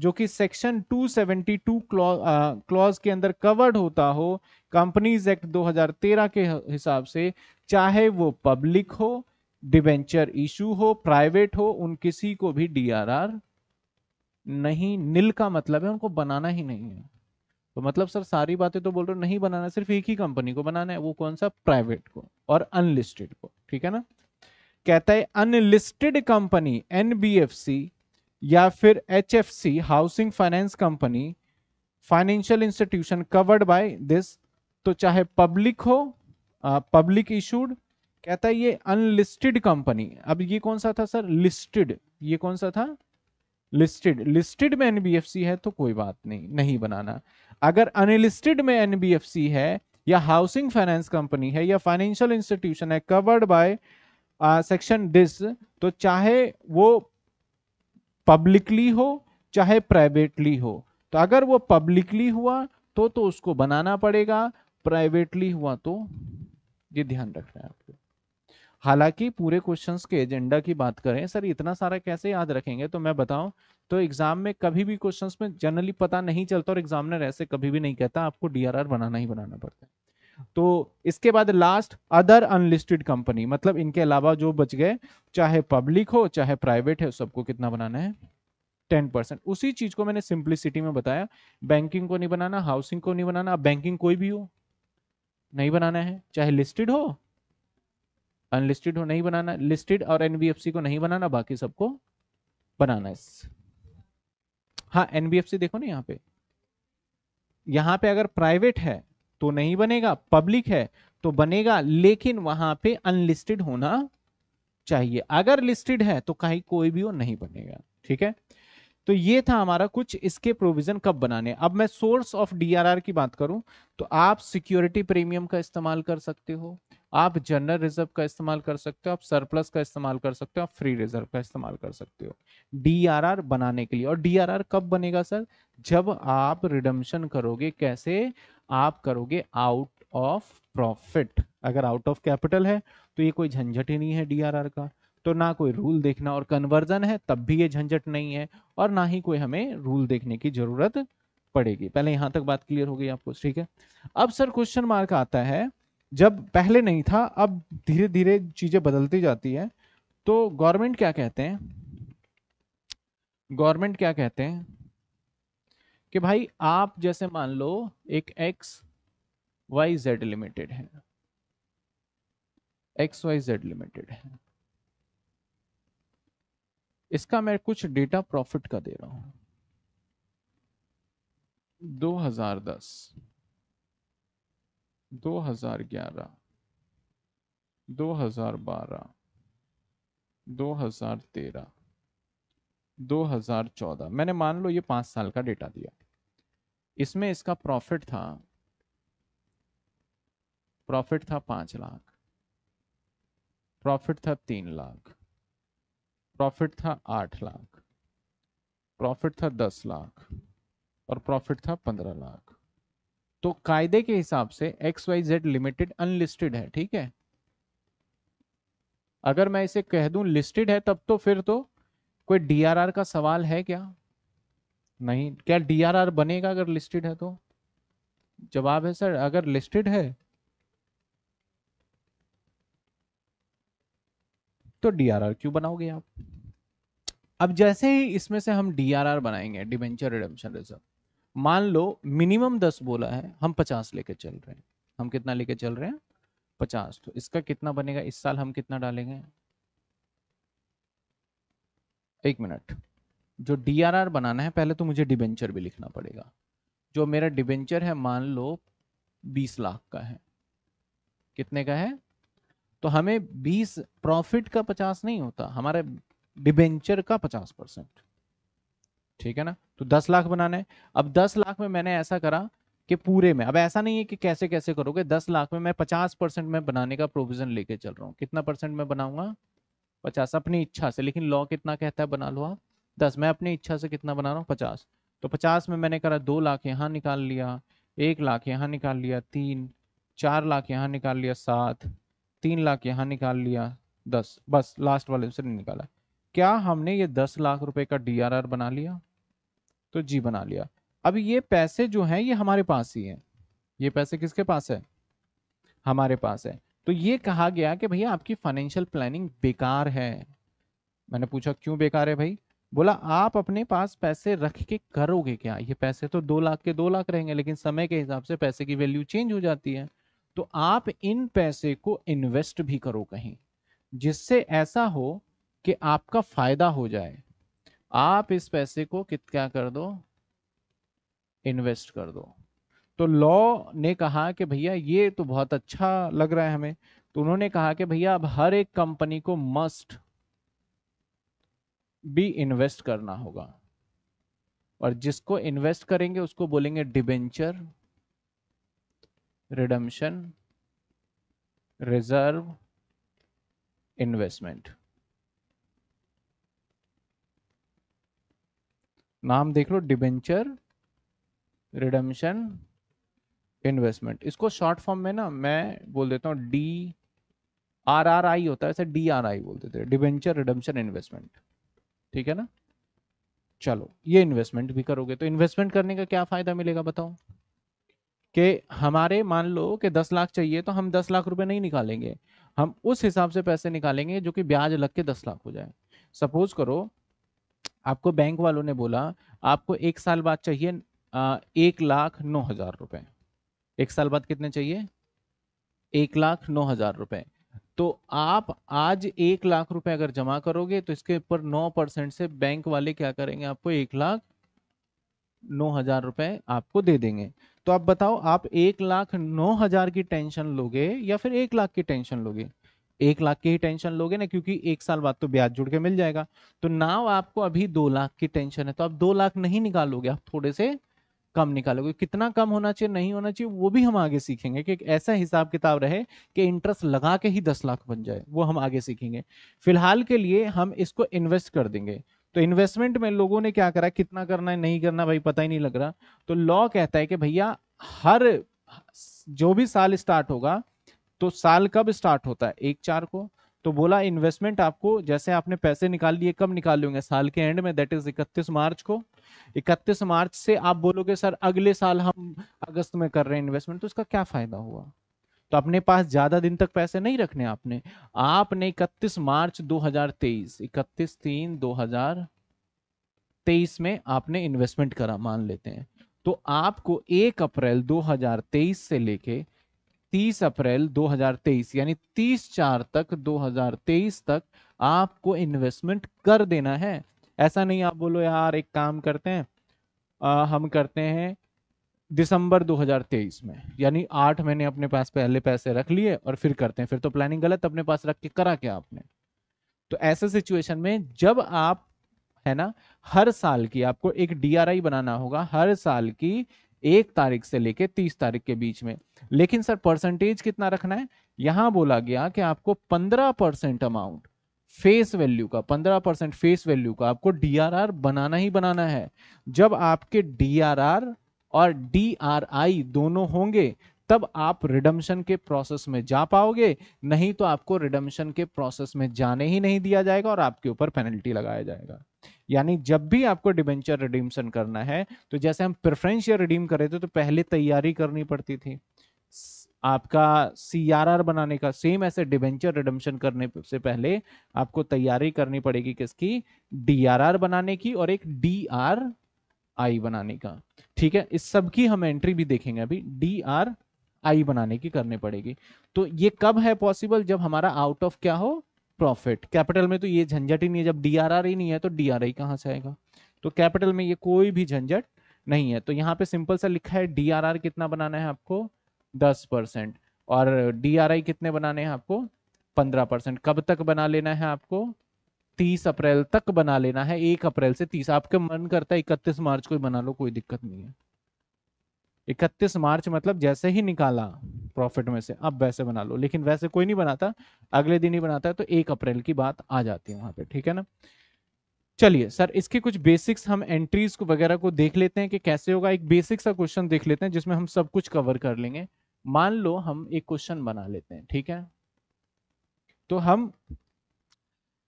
जो कि सेक्शन 272 क्लॉज के अंदर कवर्ड होता हो कंपनीज एक्ट 2013 के हिसाब से चाहे वो पब्लिक हो डिवेंचर इशू हो प्राइवेट हो उन किसी को भी डीआरआर नहीं नील का मतलब है उनको बनाना ही नहीं है तो मतलब सर सारी बातें तो बोल रहे हो नहीं बनाना सिर्फ एक ही कंपनी को बनाना है वो कौन सा प्राइवेट को और अनलिस्टेड को ठीक है ना कहता है अनलिस्टेड कंपनी एनबीएफसी या फिर HFC housing finance company financial institution covered by this तो चाहे पब्लिक हो पब्लिक इशूड कहता है ये अनलिस्टेड कंपनी अब ये कौन सा था सर लिस्टेड ये कौन सा था लिस्टेड लिस्टेड में एनबीएफसी है तो कोई बात नहीं नहीं बनाना अगर अनलिस्टेड में एनबीएफसी है या हाउसिंग फाइनेंस कंपनी है या फाइनेंशियल इंस्टीट्यूशन है कवर्ड बाय सेक्शन दिस तो चाहे वो पब्लिकली हो चाहे प्राइवेटली हो तो अगर वो पब्लिकली हुआ तो तो उसको बनाना पड़ेगा प्राइवेटली हुआ तो ये ध्यान रखना है आपको हालांकि पूरे क्वेश्चंस के एजेंडा की बात करें सर इतना सारा कैसे याद रखेंगे तो मैं बताऊं तो एग्जाम में कभी भी क्वेश्चंस में जनरली पता नहीं चलता और एग्जामिनर ऐसे कभी भी नहीं कहता आपको डीआरआर बनाना ही बनाना पड़ता है तो इसके बाद लास्ट अदर अनलिस्टेड कंपनी मतलब इनके अलावा जो बच गए चाहे पब्लिक हो चाहे प्राइवेट है सबको कितना बनाना है टेन परसेंट उसी चीज को मैंने सिंप्लिसिटी में बताया बैंकिंग को नहीं बनाना हाउसिंग को नहीं बनाना बैंकिंग कोई भी हो नहीं बनाना है चाहे लिस्टेड हो अनलिस्टेड हो नहीं बनाना लिस्टेड और एनबीएफसी को नहीं बनाना बाकी सबको बनाना है हाँ एनबीएफसी देखो ना यहाँ पे यहाँ पे अगर प्राइवेट है तो नहीं बनेगा पब्लिक है तो बनेगा लेकिन वहां पे अनलिस्टेड होना चाहिए अगर लिस्टेड है तो कहीं कोई भी वो नहीं बनेगा ठीक है तो ये था हमारा कुछ इसके प्रोविजन कब बनाने अब मैं सोर्स ऑफ डीआरआर की बात करूं तो आप सिक्योरिटी प्रीमियम का इस्तेमाल कर सकते हो आप जनरल रिजर्व का इस्तेमाल कर सकते हो आप सरप्लस का इस्तेमाल कर सकते हो आप फ्री रिजर्व का इस्तेमाल कर सकते हो डीआरआर बनाने के लिए और डीआरआर कब बनेगा सर जब आप रिडम्शन करोगे कैसे आप करोगे आउट ऑफ प्रॉफिट अगर आउट ऑफ कैपिटल है तो ये कोई झंझट ही नहीं है डीआरआर का तो ना कोई रूल देखना और कन्वर्जन है तब भी ये झंझट नहीं है और ना ही कोई हमें रूल देखने की जरूरत पड़ेगी पहले यहां तक बात क्लियर हो गई आपको ठीक है अब सर क्वेश्चन मार्क आता है जब पहले नहीं था अब धीरे धीरे चीज़ें बदलती जाती है तो गवर्नमेंट क्या कहते हैं गवर्नमेंट क्या कहते हैं कि भाई आप जैसे मान लो एक एक्स वाई जेड लिमिटेड है एक्स वाई जेड लिमिटेड है इसका मैं कुछ डेटा प्रॉफिट का दे रहा हूं 2010 दो हजार ग्यारह दो हजार बारह दो हजार तेरह दो हजार चौदह मैंने मान लो ये पाँच साल का डेटा दिया इसमें इसका प्रॉफिट था प्रॉफिट था पाँच लाख प्रॉफिट था तीन लाख प्रॉफिट था आठ लाख प्रॉफिट था दस लाख और प्रॉफिट था पंद्रह लाख तो कायदे के हिसाब से X Y Z limited unlisted है ठीक है अगर मैं इसे कह दूं लिस्टेड है तब तो फिर तो कोई डीआरआर का सवाल है क्या नहीं क्या डीआरआर बनेगा अगर लिस्टेड है तो जवाब है सर अगर लिस्टेड है तो डीआरआर क्यों बनाओगे आप अब जैसे ही इसमें से हम डीआरआर बनाएंगे डिवेंचर रिडम्शन रिजर्व मान लो मिनिमम दस बोला है हम पचास लेके चल रहे हैं हम कितना लेके चल रहे हैं पचास तो इसका कितना बनेगा इस साल हम कितना डालेंगे एक मिनट जो डी बनाना है पहले तो मुझे डिबेंचर भी लिखना पड़ेगा जो मेरा डिबेंचर है मान लो बीस लाख का है कितने का है तो हमें बीस प्रॉफिट का पचास नहीं होता हमारे डिबेंचर का पचास परसेंट ठीक है ना तो दस लाख बनाना है अब दस लाख में मैंने ऐसा करा कि पूरे में अब ऐसा नहीं है कि कैसे कैसे करोगे दस लाख में मैं पचास परसेंट में बनाने का प्रोविजन लेके चल रहा हूँ कितना परसेंट में बनाऊंगा पचास अपनी इच्छा से लेकिन लॉ कितना कहता है बना लो आप दस मैं अपनी इच्छा से कितना बना रहा हूँ पचास तो पचास में मैंने करा दो लाख यहाँ निकाल लिया एक लाख यहाँ निकाल लिया तीन चार लाख यहाँ निकाल लिया सात तीन लाख यहाँ निकाल लिया दस बस लास्ट वाले से निकाला क्या हमने ये दस लाख रुपए का डी बना लिया तो जी बना लिया अब ये पैसे जो हैं ये हमारे पास ही हैं ये पैसे किसके पास है हमारे पास है तो ये कहा गया कि भैया आपकी फाइनेंशियल प्लानिंग बेकार है मैंने पूछा क्यों बेकार है भाई बोला आप अपने पास पैसे रख के करोगे क्या ये पैसे तो दो लाख के दो लाख रहेंगे लेकिन समय के हिसाब से पैसे की वैल्यू चेंज हो जाती है तो आप इन पैसे को इन्वेस्ट भी करो कहीं जिससे ऐसा हो कि आपका फायदा हो जाए आप इस पैसे को कित क्या कर दो इन्वेस्ट कर दो तो लॉ ने कहा कि भैया ये तो बहुत अच्छा लग रहा है हमें तो उन्होंने कहा कि भैया अब हर एक कंपनी को मस्ट भी इन्वेस्ट करना होगा और जिसको इन्वेस्ट करेंगे उसको बोलेंगे डिबेंचर रिडम्शन रिजर्व इन्वेस्टमेंट नाम देख लो डिबेंचर रिडम्शन इन्वेस्टमेंट इसको शॉर्ट फॉर्म में ना मैं बोल देता हूँ डी आर आर आई होता है ऐसे डी आर आई बोलते थे डिबेंचर रिडम्शन इन्वेस्टमेंट ठीक है ना चलो ये इन्वेस्टमेंट भी करोगे तो इन्वेस्टमेंट करने का क्या फायदा मिलेगा बताओ कि हमारे मान लो कि दस लाख चाहिए तो हम दस लाख रुपए नहीं निकालेंगे हम उस हिसाब से पैसे निकालेंगे जो कि ब्याज लग के दस लाख हो जाए सपोज करो आपको बैंक वालों ने बोला आपको एक साल बाद चाहिए एक लाख नौ हजार रुपए एक साल बाद कितने चाहिए एक लाख नौ हजार रुपए तो आप आज एक लाख रुपए अगर जमा करोगे तो इसके ऊपर नौ परसेंट से बैंक वाले क्या करेंगे आपको एक लाख नौ हजार रुपए आपको दे देंगे तो आप बताओ आप एक लाख नौ हजार की टेंशन लोगे या फिर एक लाख की टेंशन लोगे एक लाख की ही टेंशन लोगे ना क्योंकि एक साल बाद तो ब्याज जुड़ के मिल जाएगा तो नाव आपको अभी दो लाख की टेंशन है तो आप दो लाख नहीं निकालोगे आप थोड़े से कम निकालोगे कितना कम होना चाहिए नहीं होना चाहिए वो भी हम आगे सीखेंगे कि ऐसा हिसाब किताब रहे कि इंटरेस्ट लगा के ही दस लाख बन जाए वो हम आगे सीखेंगे फिलहाल के लिए हम इसको इन्वेस्ट कर देंगे तो इन्वेस्टमेंट में लोगों ने क्या करा कितना करना है नहीं करना भाई पता ही नहीं लग रहा तो लॉ कहता है कि भैया हर जो भी साल स्टार्ट होगा तो साल कब स्टार्ट होता है एक चार को तो बोला इन्वेस्टमेंट आपको जैसे आपने पैसे निकाल लिए कब निकाल लेंगे साल के एंड में दैट इज इकतीस मार्च को इकतीस मार्च से आप बोलोगे सर अगले साल हम अगस्त में कर रहे हैं इन्वेस्टमेंट तो इसका क्या फायदा हुआ तो अपने पास ज्यादा दिन तक पैसे नहीं रखने आपने आपने इकतीस मार्च 2023 इकतीस तीन 2023 में आपने इन्वेस्टमेंट करा मान लेते हैं तो आपको एक अप्रैल 2023 से लेके 30 अप्रैल 2023 यानी 30 चार तक 2023 तक आपको इन्वेस्टमेंट कर देना है ऐसा नहीं आप बोलो यार एक काम करते हैं आ, हम करते हैं दिसंबर 2023 में यानी आठ महीने अपने पास पहले पैसे रख लिए और फिर करते हैं फिर तो प्लानिंग गलत अपने पास रख के करा क्या आपने तो ऐसे सिचुएशन में जब आप है ना हर साल की आपको एक डीआरआई बनाना होगा हर साल की एक तारीख से लेके तीस तारीख के बीच में लेकिन सर परसेंटेज कितना रखना है यहां बोला गया कि आपको पंद्रह परसेंट अमाउंट फेस वैल्यू का पंद्रह परसेंट फेस वैल्यू का आपको डीआरआर बनाना ही बनाना है जब आपके डीआरआर और डी दोनों होंगे तब आप रिडम्शन के प्रोसेस में जा पाओगे नहीं तो आपको रिडम्शन के प्रोसेस में जाने ही नहीं दिया जाएगा और आपके ऊपर पेनल्टी लगाया जाएगा यानी जब भी आपको डिबेंचर रिडीम्शन करना है तो जैसे हम प्रेफरेंस शेयर रिडीम कर रहे थे तो पहले तैयारी करनी पड़ती थी आपका सी बनाने का सेम ऐसे डिबेंचर रिडम्शन करने से पहले आपको तैयारी करनी पड़ेगी किसकी डी बनाने की और एक डी आई बनाने का ठीक है इस सब की हम एंट्री भी देखेंगे अभी डी आर आई बनाने की करनी पड़ेगी तो ये कब है पॉसिबल जब हमारा आउट ऑफ क्या हो प्रॉफिट कैपिटल में तो ये झंझट ही नहीं है जब डी आर आर ही नहीं है तो डी आर आई कहाँ से आएगा तो कैपिटल में ये कोई भी झंझट नहीं है तो यहाँ पे सिंपल सा लिखा है डी आर आर कितना बनाना है आपको दस परसेंट और डी आर आई कितने बनाने हैं आपको पंद्रह परसेंट कब तक बना लेना है आपको तीस अप्रैल तक बना लेना है एक अप्रैल से तीस आपके मन करता है इकतीस मार्च को ही बना लो कोई दिक्कत नहीं है इकतीस मार्च मतलब जैसे ही निकाला प्रॉफिट में से अब वैसे बना लो लेकिन वैसे कोई नहीं बनाता अगले दिन ही बनाता है तो एक अप्रैल की बात आ जाती है वहां पे ठीक है ना चलिए सर इसके कुछ बेसिक्स हम एंट्रीज को वगैरह को देख लेते हैं कि कैसे होगा एक बेसिक सा क्वेश्चन देख लेते हैं जिसमें हम सब कुछ कवर कर लेंगे मान लो हम एक क्वेश्चन बना लेते हैं ठीक है तो हम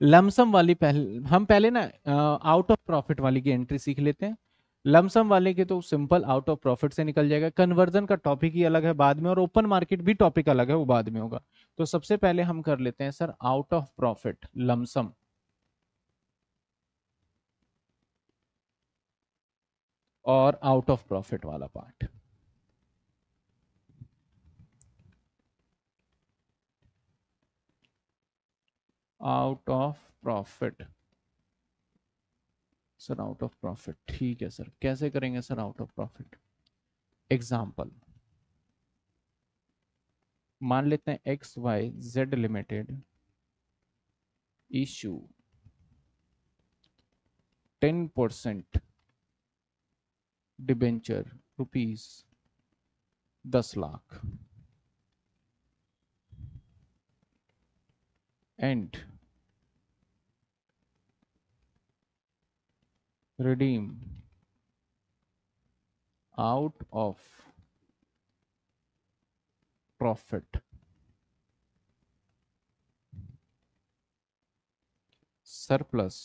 लमसम वाली पहले हम पहले ना आउट ऑफ प्रॉफिट वाली की एंट्री सीख लेते हैं लमसम वाले के तो सिंपल आउट ऑफ प्रॉफिट से निकल जाएगा कन्वर्जन का टॉपिक ही अलग है बाद में और ओपन मार्केट भी टॉपिक अलग है वो बाद में होगा तो सबसे पहले हम कर लेते हैं sir out of profit lump sum और आउट ऑफ प्रॉफिट वाला part out of profit sir out of profit ठीक है सर कैसे करेंगे सर आउट ऑफ प्रॉफिट एग्जाम्पल मान लेते हैं X Y Z limited issue ten percent debenture rupees दस lakh and redeem out of profit surplus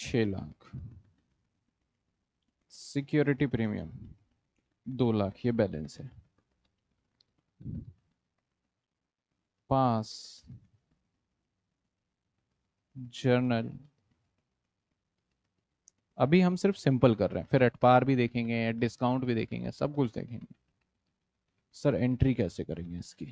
छ लाख सिक्योरिटी प्रीमियम दो लाख ये बैलेंस है पास जर्नल अभी हम सिर्फ सिंपल कर रहे हैं फिर एटपार भी देखेंगे डिस्काउंट भी देखेंगे सब कुछ देखेंगे सर एंट्री कैसे करेंगे इसकी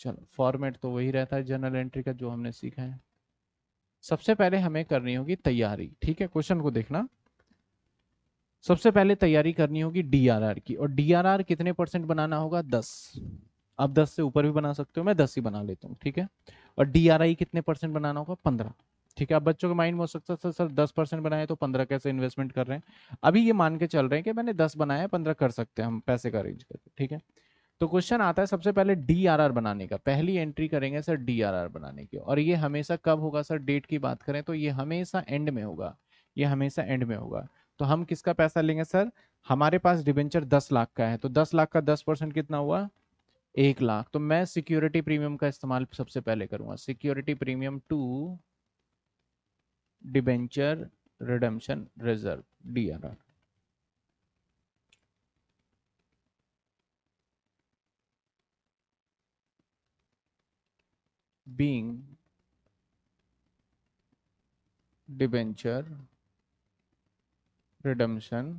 चलो फॉर्मेट तो वही रहता है जर्नल एंट्री का जो हमने सीखा है सबसे पहले हमें करनी होगी तैयारी ठीक है क्वेश्चन को देखना सबसे पहले तैयारी करनी होगी डीआरआर की और डीआरआर कितने परसेंट बनाना होगा दस आप दस से ऊपर भी बना सकते हो मैं दस ही बना लेता हूँ ठीक है और डीआरआई कितने परसेंट बनाना होगा पंद्रह ठीक है अब बच्चों के माइंड में हो सकता है सर दस परसेंट बनाए तो पंद्रह कैसे इन्वेस्टमेंट कर रहे हैं अभी ये मान के चल रहे हैं कि मैंने दस बनाया पंद्रह कर सकते हैं हम पैसे का अरेंज करके ठीक है तो क्वेश्चन आता है सबसे पहले डी बनाने का पहली एंट्री करेंगे सर डी बनाने की और ये हमेशा कब होगा सर डेट की बात करें तो ये हमेशा एंड में होगा ये हमेशा एंड में होगा तो हम किसका पैसा लेंगे सर हमारे पास डिबेंचर दस लाख का है तो दस लाख का दस परसेंट कितना हुआ एक लाख तो मैं सिक्योरिटी प्रीमियम का इस्तेमाल सबसे पहले करूंगा security premium to debenture redemption reserve D R R being debenture redemption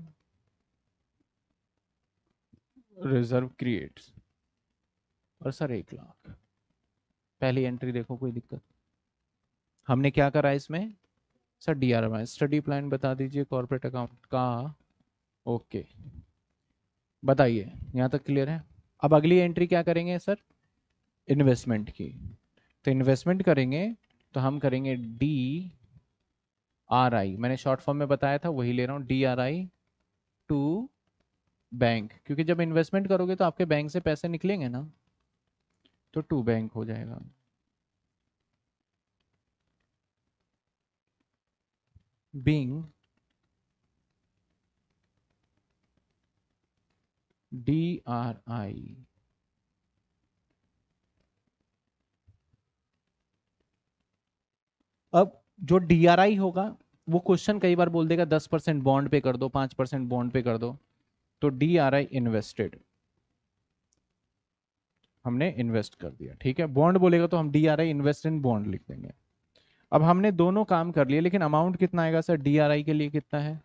reserve creates और सर एक लाख पहली एंट्री देखो कोई दिक्कत हमने क्या करा इसमें सर D R M study plan बता दीजिए कॉर्पोरेट अकाउंट का ओके बताइए यहाँ तक क्लियर है अब अगली एंट्री क्या करेंगे सर इन्वेस्टमेंट की तो इन्वेस्टमेंट करेंगे तो हम करेंगे डी आर आई मैंने शॉर्ट फॉर्म में बताया था वही ले रहा हूँ D R I to bank क्योंकि जब इन्वेस्टमेंट करोगे तो आपके बैंक से पैसे निकलेंगे ना तो टू बैंक हो जाएगा बिंग डी आर आई अब जो डी होगा वो क्वेश्चन कई बार बोल देगा दस परसेंट बॉन्ड पे कर दो पांच परसेंट बॉन्ड पे कर दो तो डी आर आई इन्वेस्टेड हमने इन्वेस्ट कर दिया ठीक है बॉन्ड बोलेगा तो हम D R I invest in bond लिख देंगे अब हमने दोनों काम कर लिए लेकिन अमाउंट कितना आएगा सर डी आर आई के लिए कितना है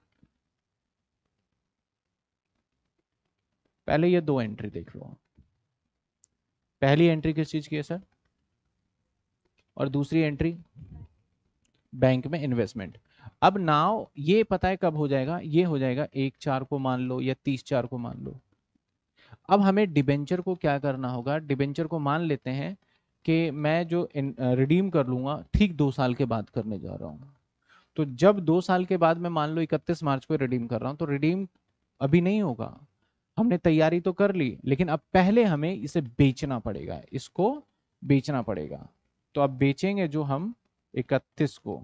पहले ये दो एंट्री देख लो पहली एंट्री किस चीज की है सर और दूसरी एंट्री बैंक में इन्वेस्टमेंट अब नाव ये पता है कब हो जाएगा ये हो जाएगा एक चार को मान लो या तीस चार को मान लो अब हमें डिबेंचर को क्या करना होगा डिबेंचर को मान लेते हैं कि मैं जो रिडीम कर लूंगा ठीक दो साल के बाद करने जा रहा हूँ तो जब दो साल के बाद मैं मान लो इकतीस मार्च को रिडीम कर रहा हूँ तो रिडीम अभी नहीं होगा हमने तैयारी तो कर ली लेकिन अब पहले हमें इसे बेचना पड़ेगा इसको बेचना पड़ेगा तो अब बेचेंगे जो हम इकतीस को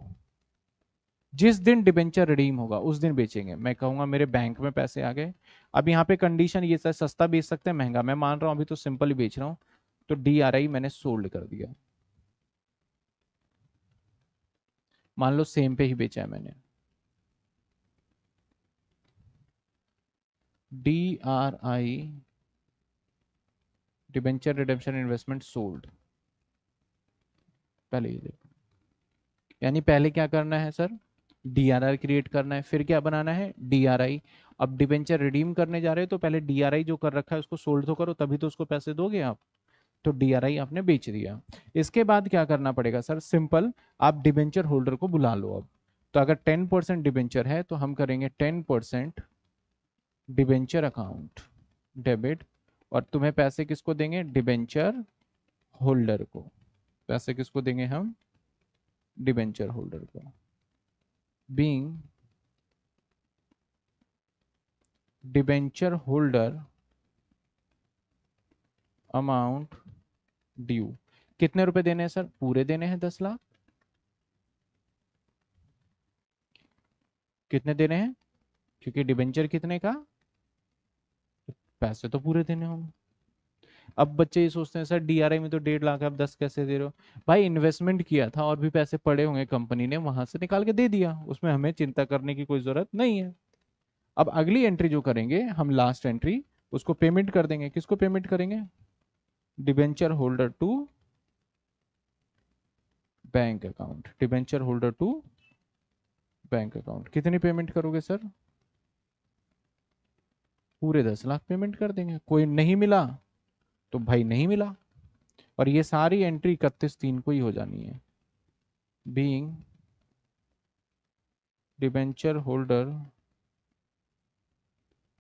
जिस दिन डिबेंचर रिडीम होगा उस दिन बेचेंगे मैं कहूंगा मेरे बैंक में पैसे आ गए अब यहाँ पे कंडीशन ये सर सस्ता बेच सकते हैं महंगा मैं मान रहा हूँ अभी तो सिंपल बेच रहा हूँ तो डी आर आई मैंने सोल्ड कर दिया मान लो सेम पे ही बेचा है मैंने D R I debenture redemption investment sold पहले ये यानी पहले क्या करना है सर डी क्रिएट करना है फिर क्या बनाना है डी अब डिबेंचर रिडीम करने जा रहे हो तो पहले डी जो कर रखा है उसको सोल्ड तो करो तभी तो उसको पैसे दोगे आप तो डी आपने बेच दिया इसके बाद क्या करना पड़ेगा सर सिंपल आप डिबेंचर होल्डर को बुला लो अब तो अगर टेन परसेंट डिबेंचर है तो हम करेंगे ten percent debenture account debit और तुम्हें पैसे किसको देंगे डिबेंचर होल्डर को पैसे किसको देंगे हम डिबेंचर होल्डर को being debenture holder amount due कितने रुपए देने हैं सर पूरे देने हैं दस लाख कितने देने हैं क्योंकि डिबेंचर कितने का पैसे तो पूरे देने होंगे अब बच्चे ये सोचते हैं सर डीआरआई में तो डेढ़ लाख है अब दस कैसे दे रहे हो भाई इन्वेस्टमेंट किया था और भी पैसे पड़े होंगे कंपनी ने वहां से निकाल के दे दिया उसमें हमें चिंता करने की कोई जरूरत नहीं है अब अगली एंट्री जो करेंगे हम लास्ट एंट्री उसको पेमेंट कर देंगे किसको पेमेंट करेंगे debenture holder to bank account debenture holder to bank account कितनी पेमेंट करोगे सर पूरे दस लाख पेमेंट कर देंगे कोई नहीं मिला तो भाई नहीं मिला और ये सारी एंट्री इकतीस तीन को ही हो जानी है बीइंग डिबेंचर होल्डर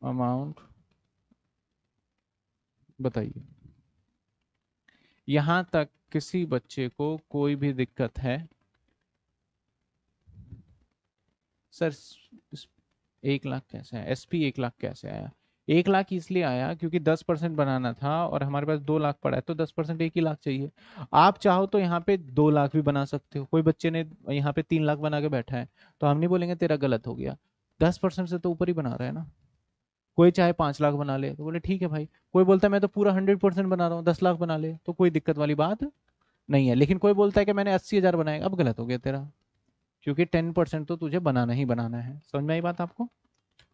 अमाउंट बताइए यहां तक किसी बच्चे को कोई भी दिक्कत है सर एक लाख कैसे है एसपी एक लाख कैसे आया एक लाख इसलिए आया क्योंकि दस परसेंट बनाना था और हमारे पास दो लाख पड़ा है तो दस परसेंट एक ही लाख चाहिए आप चाहो तो यहाँ पे दो लाख भी बना सकते हो कोई बच्चे ने यहाँ पे तीन लाख बना के बैठा है तो हम नहीं बोलेंगे तेरा गलत हो गया दस परसेंट से तो ऊपर ही बना रहा है ना कोई चाहे पाँच लाख बना ले तो बोले ठीक है भाई कोई बोलता है मैं तो पूरा हंड्रेड परसेंट बना रहा हूँ दस लाख बना ले तो कोई दिक्कत वाली बात नहीं है लेकिन कोई बोलता है कि मैंने अस्सी हज़ार बनाया अब गलत हो गया तेरा क्योंकि टेन परसेंट तो तुझे बनाना ही बनाना है समझ में आई बात आपको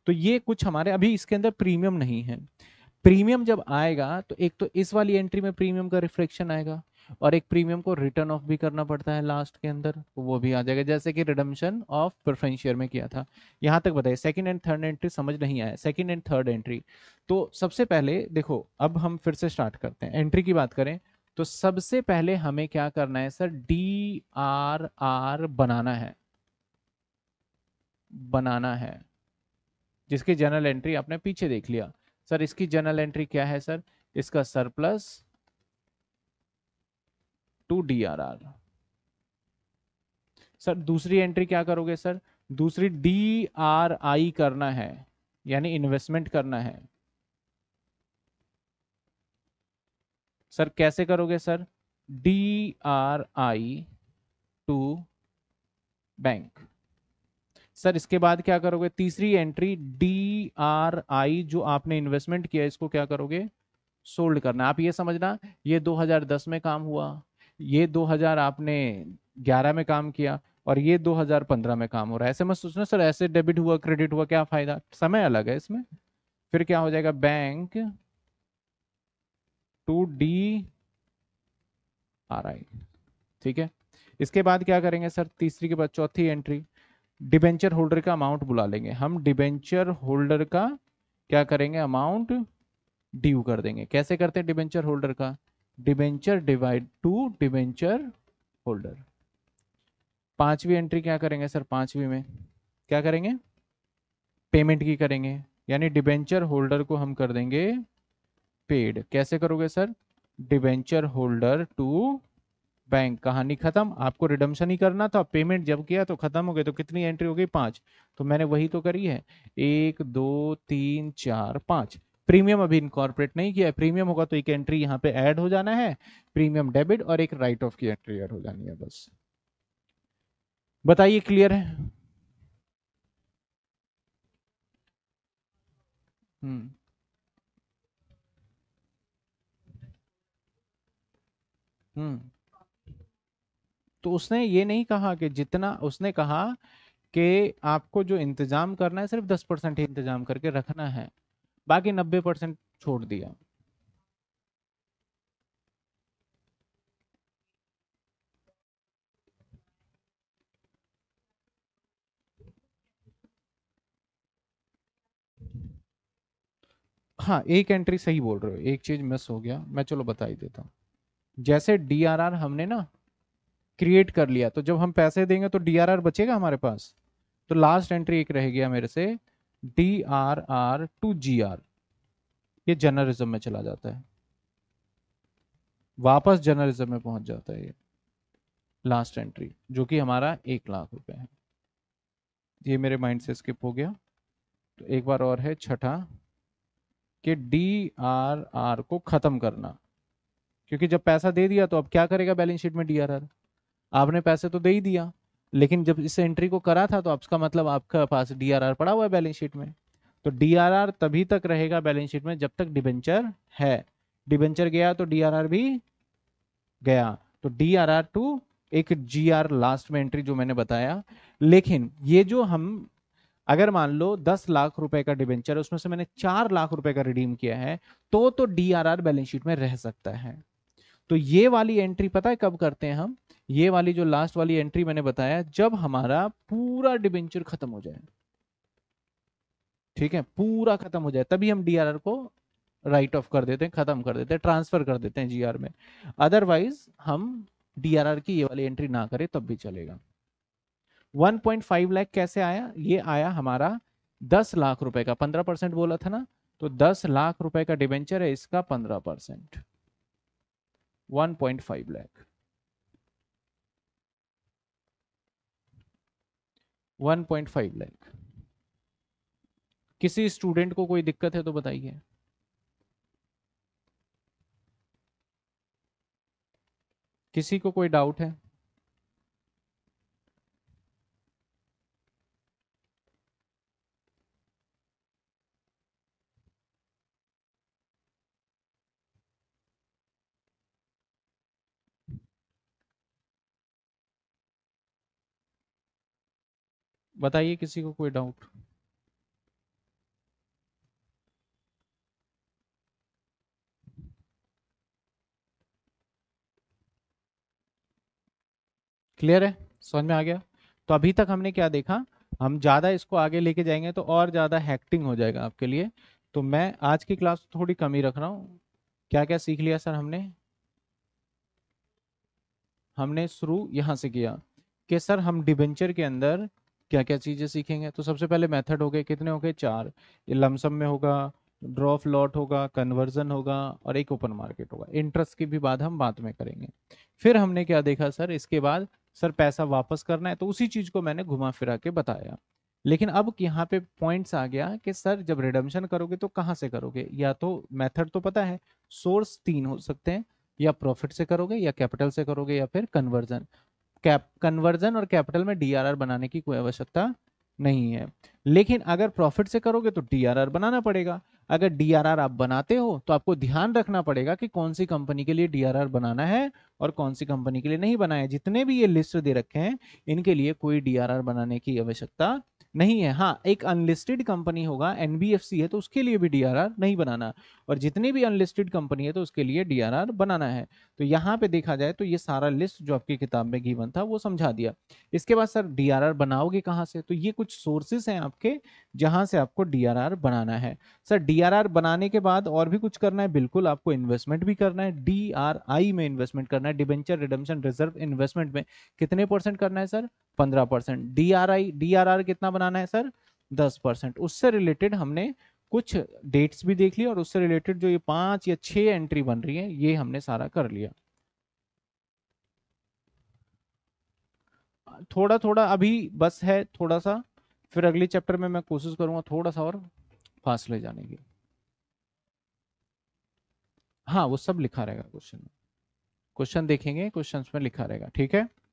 तो ये कुछ हमारे अभी इसके अंदर प्रीमियम नहीं है प्रीमियम जब आएगा तो एक तो इस वाली एंट्री में प्रीमियम का रिफ्लेक्शन आएगा और एक प्रीमियम को रिटर्न ऑफ भी करना पड़ता है लास्ट के अंदर तो वो भी आ जाएगा जैसे कि रिडम्शन ऑफ प्रेफरेंस में किया था यहाँ तक बताइए सेकंड एंड थर्ड एंट्री समझ नहीं आया सेकंड एंड थर्ड एंट्री तो सबसे पहले देखो अब हम फिर से स्टार्ट करते हैं एंट्री की बात करें तो सबसे पहले हमें क्या करना है सर डी आर आर बनाना है बनाना है जिसकी जनरल एंट्री आपने पीछे देख लिया सर इसकी जनरल एंट्री क्या है सर इसका surplus to D R R sir दूसरी एंट्री क्या करोगे सर दूसरी डी आर आई करना है यानी इन्वेस्टमेंट करना है सर कैसे करोगे sir D R I to bank sir इसके बाद क्या करोगे तीसरी एंट्री डी आर आई जो आपने इन्वेस्टमेंट किया इसको क्या करोगे सोल्ड करना आप ये समझना ये 2010 में काम हुआ ये 2000 आपने 11 में काम किया और ये 2015 में काम हो रहा है ऐसे मत सोचना सर ऐसे डेबिट हुआ क्रेडिट हुआ क्या फायदा समय अलग है इसमें फिर क्या हो जाएगा bank to D R I ठीक है इसके बाद क्या करेंगे सर तीसरी के बाद चौथी एंट्री डिबेंचर होल्डर का अमाउंट बुला लेंगे हम डिबेंचर होल्डर का क्या करेंगे अमाउंट ड्यू कर देंगे कैसे करते हैं डिबेंचर होल्डर का debenture divide to debenture holder पांचवी एंट्री क्या करेंगे सर पांचवी में क्या करेंगे पेमेंट की करेंगे यानी डिबेंचर होल्डर को हम कर देंगे पेड कैसे करोगे sir debenture holder to bank कहानी खत्म आपको रिडम्शन ही करना था पेमेंट जब किया तो खत्म हो गए तो कितनी एंट्री हो गई पांच तो मैंने वही तो करी है एक दो तीन चार पांच प्रीमियम अभी इनकॉर्पोरेट नहीं किया प्रीमियम होगा तो एक एंट्री यहाँ पे ऐड हो जाना है प्रीमियम डेबिट और एक राइट ऑफ की एंट्री ऐड हो जानी है बस बताइए क्लियर है हम्म हम्म तो उसने ये नहीं कहा कि जितना उसने कहा कि आपको जो इंतज़ाम करना है सिर्फ दस परसेंट ही इंतज़ाम करके रखना है बाकी नब्बे परसेंट छोड़ दिया हाँ एक एंट्री सही बोल रहे हो एक चीज़ मिस हो गया मैं चलो बता ही देता हूँ जैसे डीआरआर हमने ना क्रिएट कर लिया तो जब हम पैसे देंगे तो डी बचेगा हमारे पास तो लास्ट एंट्री एक रह गया मेरे से D R R to G R ये जर्नलिज्म में चला जाता है वापस जर्नलिज्म में पहुंच जाता है ये लास्ट एंट्री जो कि हमारा एक लाख रुपए है ये मेरे माइंड से स्किप हो गया तो एक बार और है छठा कि डी आर आर को खत्म करना क्योंकि जब पैसा दे दिया तो अब क्या करेगा बैलेंस शीट में डी आर आर आपने पैसे तो दे ही दिया लेकिन जब इस एंट्री को करा था तो आपका मतलब आपका पास डीआरआर पड़ा हुआ है बैलेंस शीट में तो डीआरआर तभी तक रहेगा बैलेंस शीट में जब तक डिबेंचर है डिबेंचर गया तो डीआरआर भी गया तो डीआरआर टू एक जीआर लास्ट में एंट्री जो मैंने बताया लेकिन ये जो हम अगर मान लो दस लाख रुपए का डिबेंचर उसमें से मैंने चार लाख रुपए का रिडीम किया है तो तो डीआरआर बैलेंस शीट में रह सकता है तो ये वाली एंट्री पता है कब करते हैं हम ये वाली जो लास्ट वाली एंट्री मैंने बताया जब हमारा पूरा डिबेंचर खत्म हो जाए ठीक है पूरा खत्म हो जाए तभी हम डी को राइट ऑफ कर देते हैं खत्म कर देते हैं ट्रांसफर कर देते हैं जी में अदरवाइज हम डी की ये वाली एंट्री ना करें तब भी चलेगा 1.5 लाख कैसे आया ये आया हमारा 10 लाख रुपए का 15 परसेंट बोला था ना तो 10 लाख रुपए का डिबेंचर है इसका 15 परसेंट 1.5 lakh 1.5 लाख किसी स्टूडेंट को कोई दिक्कत है तो बताइए किसी को कोई डाउट है बताइए किसी को कोई डाउट क्लियर है समझ में आ गया तो अभी तक हमने क्या देखा हम ज़्यादा इसको आगे लेके जाएंगे तो और ज़्यादा हैक्टिंग हो जाएगा आपके लिए तो मैं आज की क्लास थोड़ी कमी रख रहा हूँ क्या क्या सीख लिया सर हमने हमने शुरू यहां से किया कि सर हम डिबेंचर के अंदर क्या क्या चीज़ें सीखेंगे तो सबसे पहले मेथड हो गए कितने हो गए चार ये लमसम में होगा ड्रॉफ लॉट होगा कन्वर्जन होगा और एक ओपन मार्केट होगा इंटरेस्ट की भी बात हम बाद में करेंगे फिर हमने क्या देखा सर इसके बाद सर पैसा वापस करना है तो उसी चीज़ को मैंने घुमा फिरा के बताया लेकिन अब यहाँ पे पॉइंट्स आ गया कि सर जब रिडम्शन करोगे तो कहाँ से करोगे या तो मेथड तो पता है सोर्स तीन हो सकते हैं या प्रॉफिट से करोगे या कैपिटल से करोगे या फिर कन्वर्जन कैप कन्वर्जन और कैपिटल में डीआरआर बनाने की कोई आवश्यकता नहीं है लेकिन अगर प्रॉफिट से करोगे तो डीआरआर बनाना पड़ेगा अगर डीआरआर आप बनाते हो तो आपको ध्यान रखना पड़ेगा कि कौन सी कंपनी के लिए डीआरआर बनाना है और कौन सी कंपनी के लिए नहीं बनाया है जितने भी ये लिस्ट दे रखे हैं इनके लिए कोई डीआरआर बनाने की आवश्यकता नहीं है हाँ एक अनलिस्टेड कंपनी होगा एनबीएफसी है तो उसके लिए भी डीआरआर नहीं बनाना और जितनी भी अनलिस्टेड कंपनी है तो उसके लिए डीआरआर बनाना है तो यहाँ पे देखा जाए तो ये सारा लिस्ट जो आपकी किताब में गिवन था वो समझा दिया इसके बाद सर डीआरआर बनाओगे कहाँ से तो ये कुछ सोर्सेस हैं आपके जहाँ से आपको डीआरआर बनाना है सर डीआरआर बनाने के बाद और भी कुछ करना है बिल्कुल आपको इन्वेस्टमेंट भी करना है डी में इन्वेस्टमेंट करना है डिबेंचर रिडम्शन रिजर्व इन्वेस्टमेंट में कितने परसेंट करना है सर पंद्रह परसेंट डी आर कितना बनाना है सर दस परसेंट उससे रिलेटेड हमने कुछ डेट्स भी देख ली और उससे रिलेटेड जो ये पांच या छह एंट्री बन रही है ये हमने सारा कर लिया थोड़ा थोड़ा अभी बस है थोड़ा सा फिर अगले चैप्टर में मैं कोशिश करूंगा थोड़ा सा और फास्ट ले जाने की हाँ वो सब लिखा रहेगा क्वेश्चन में क्वेश्चन देखेंगे क्वेश्चन में लिखा रहेगा ठीक है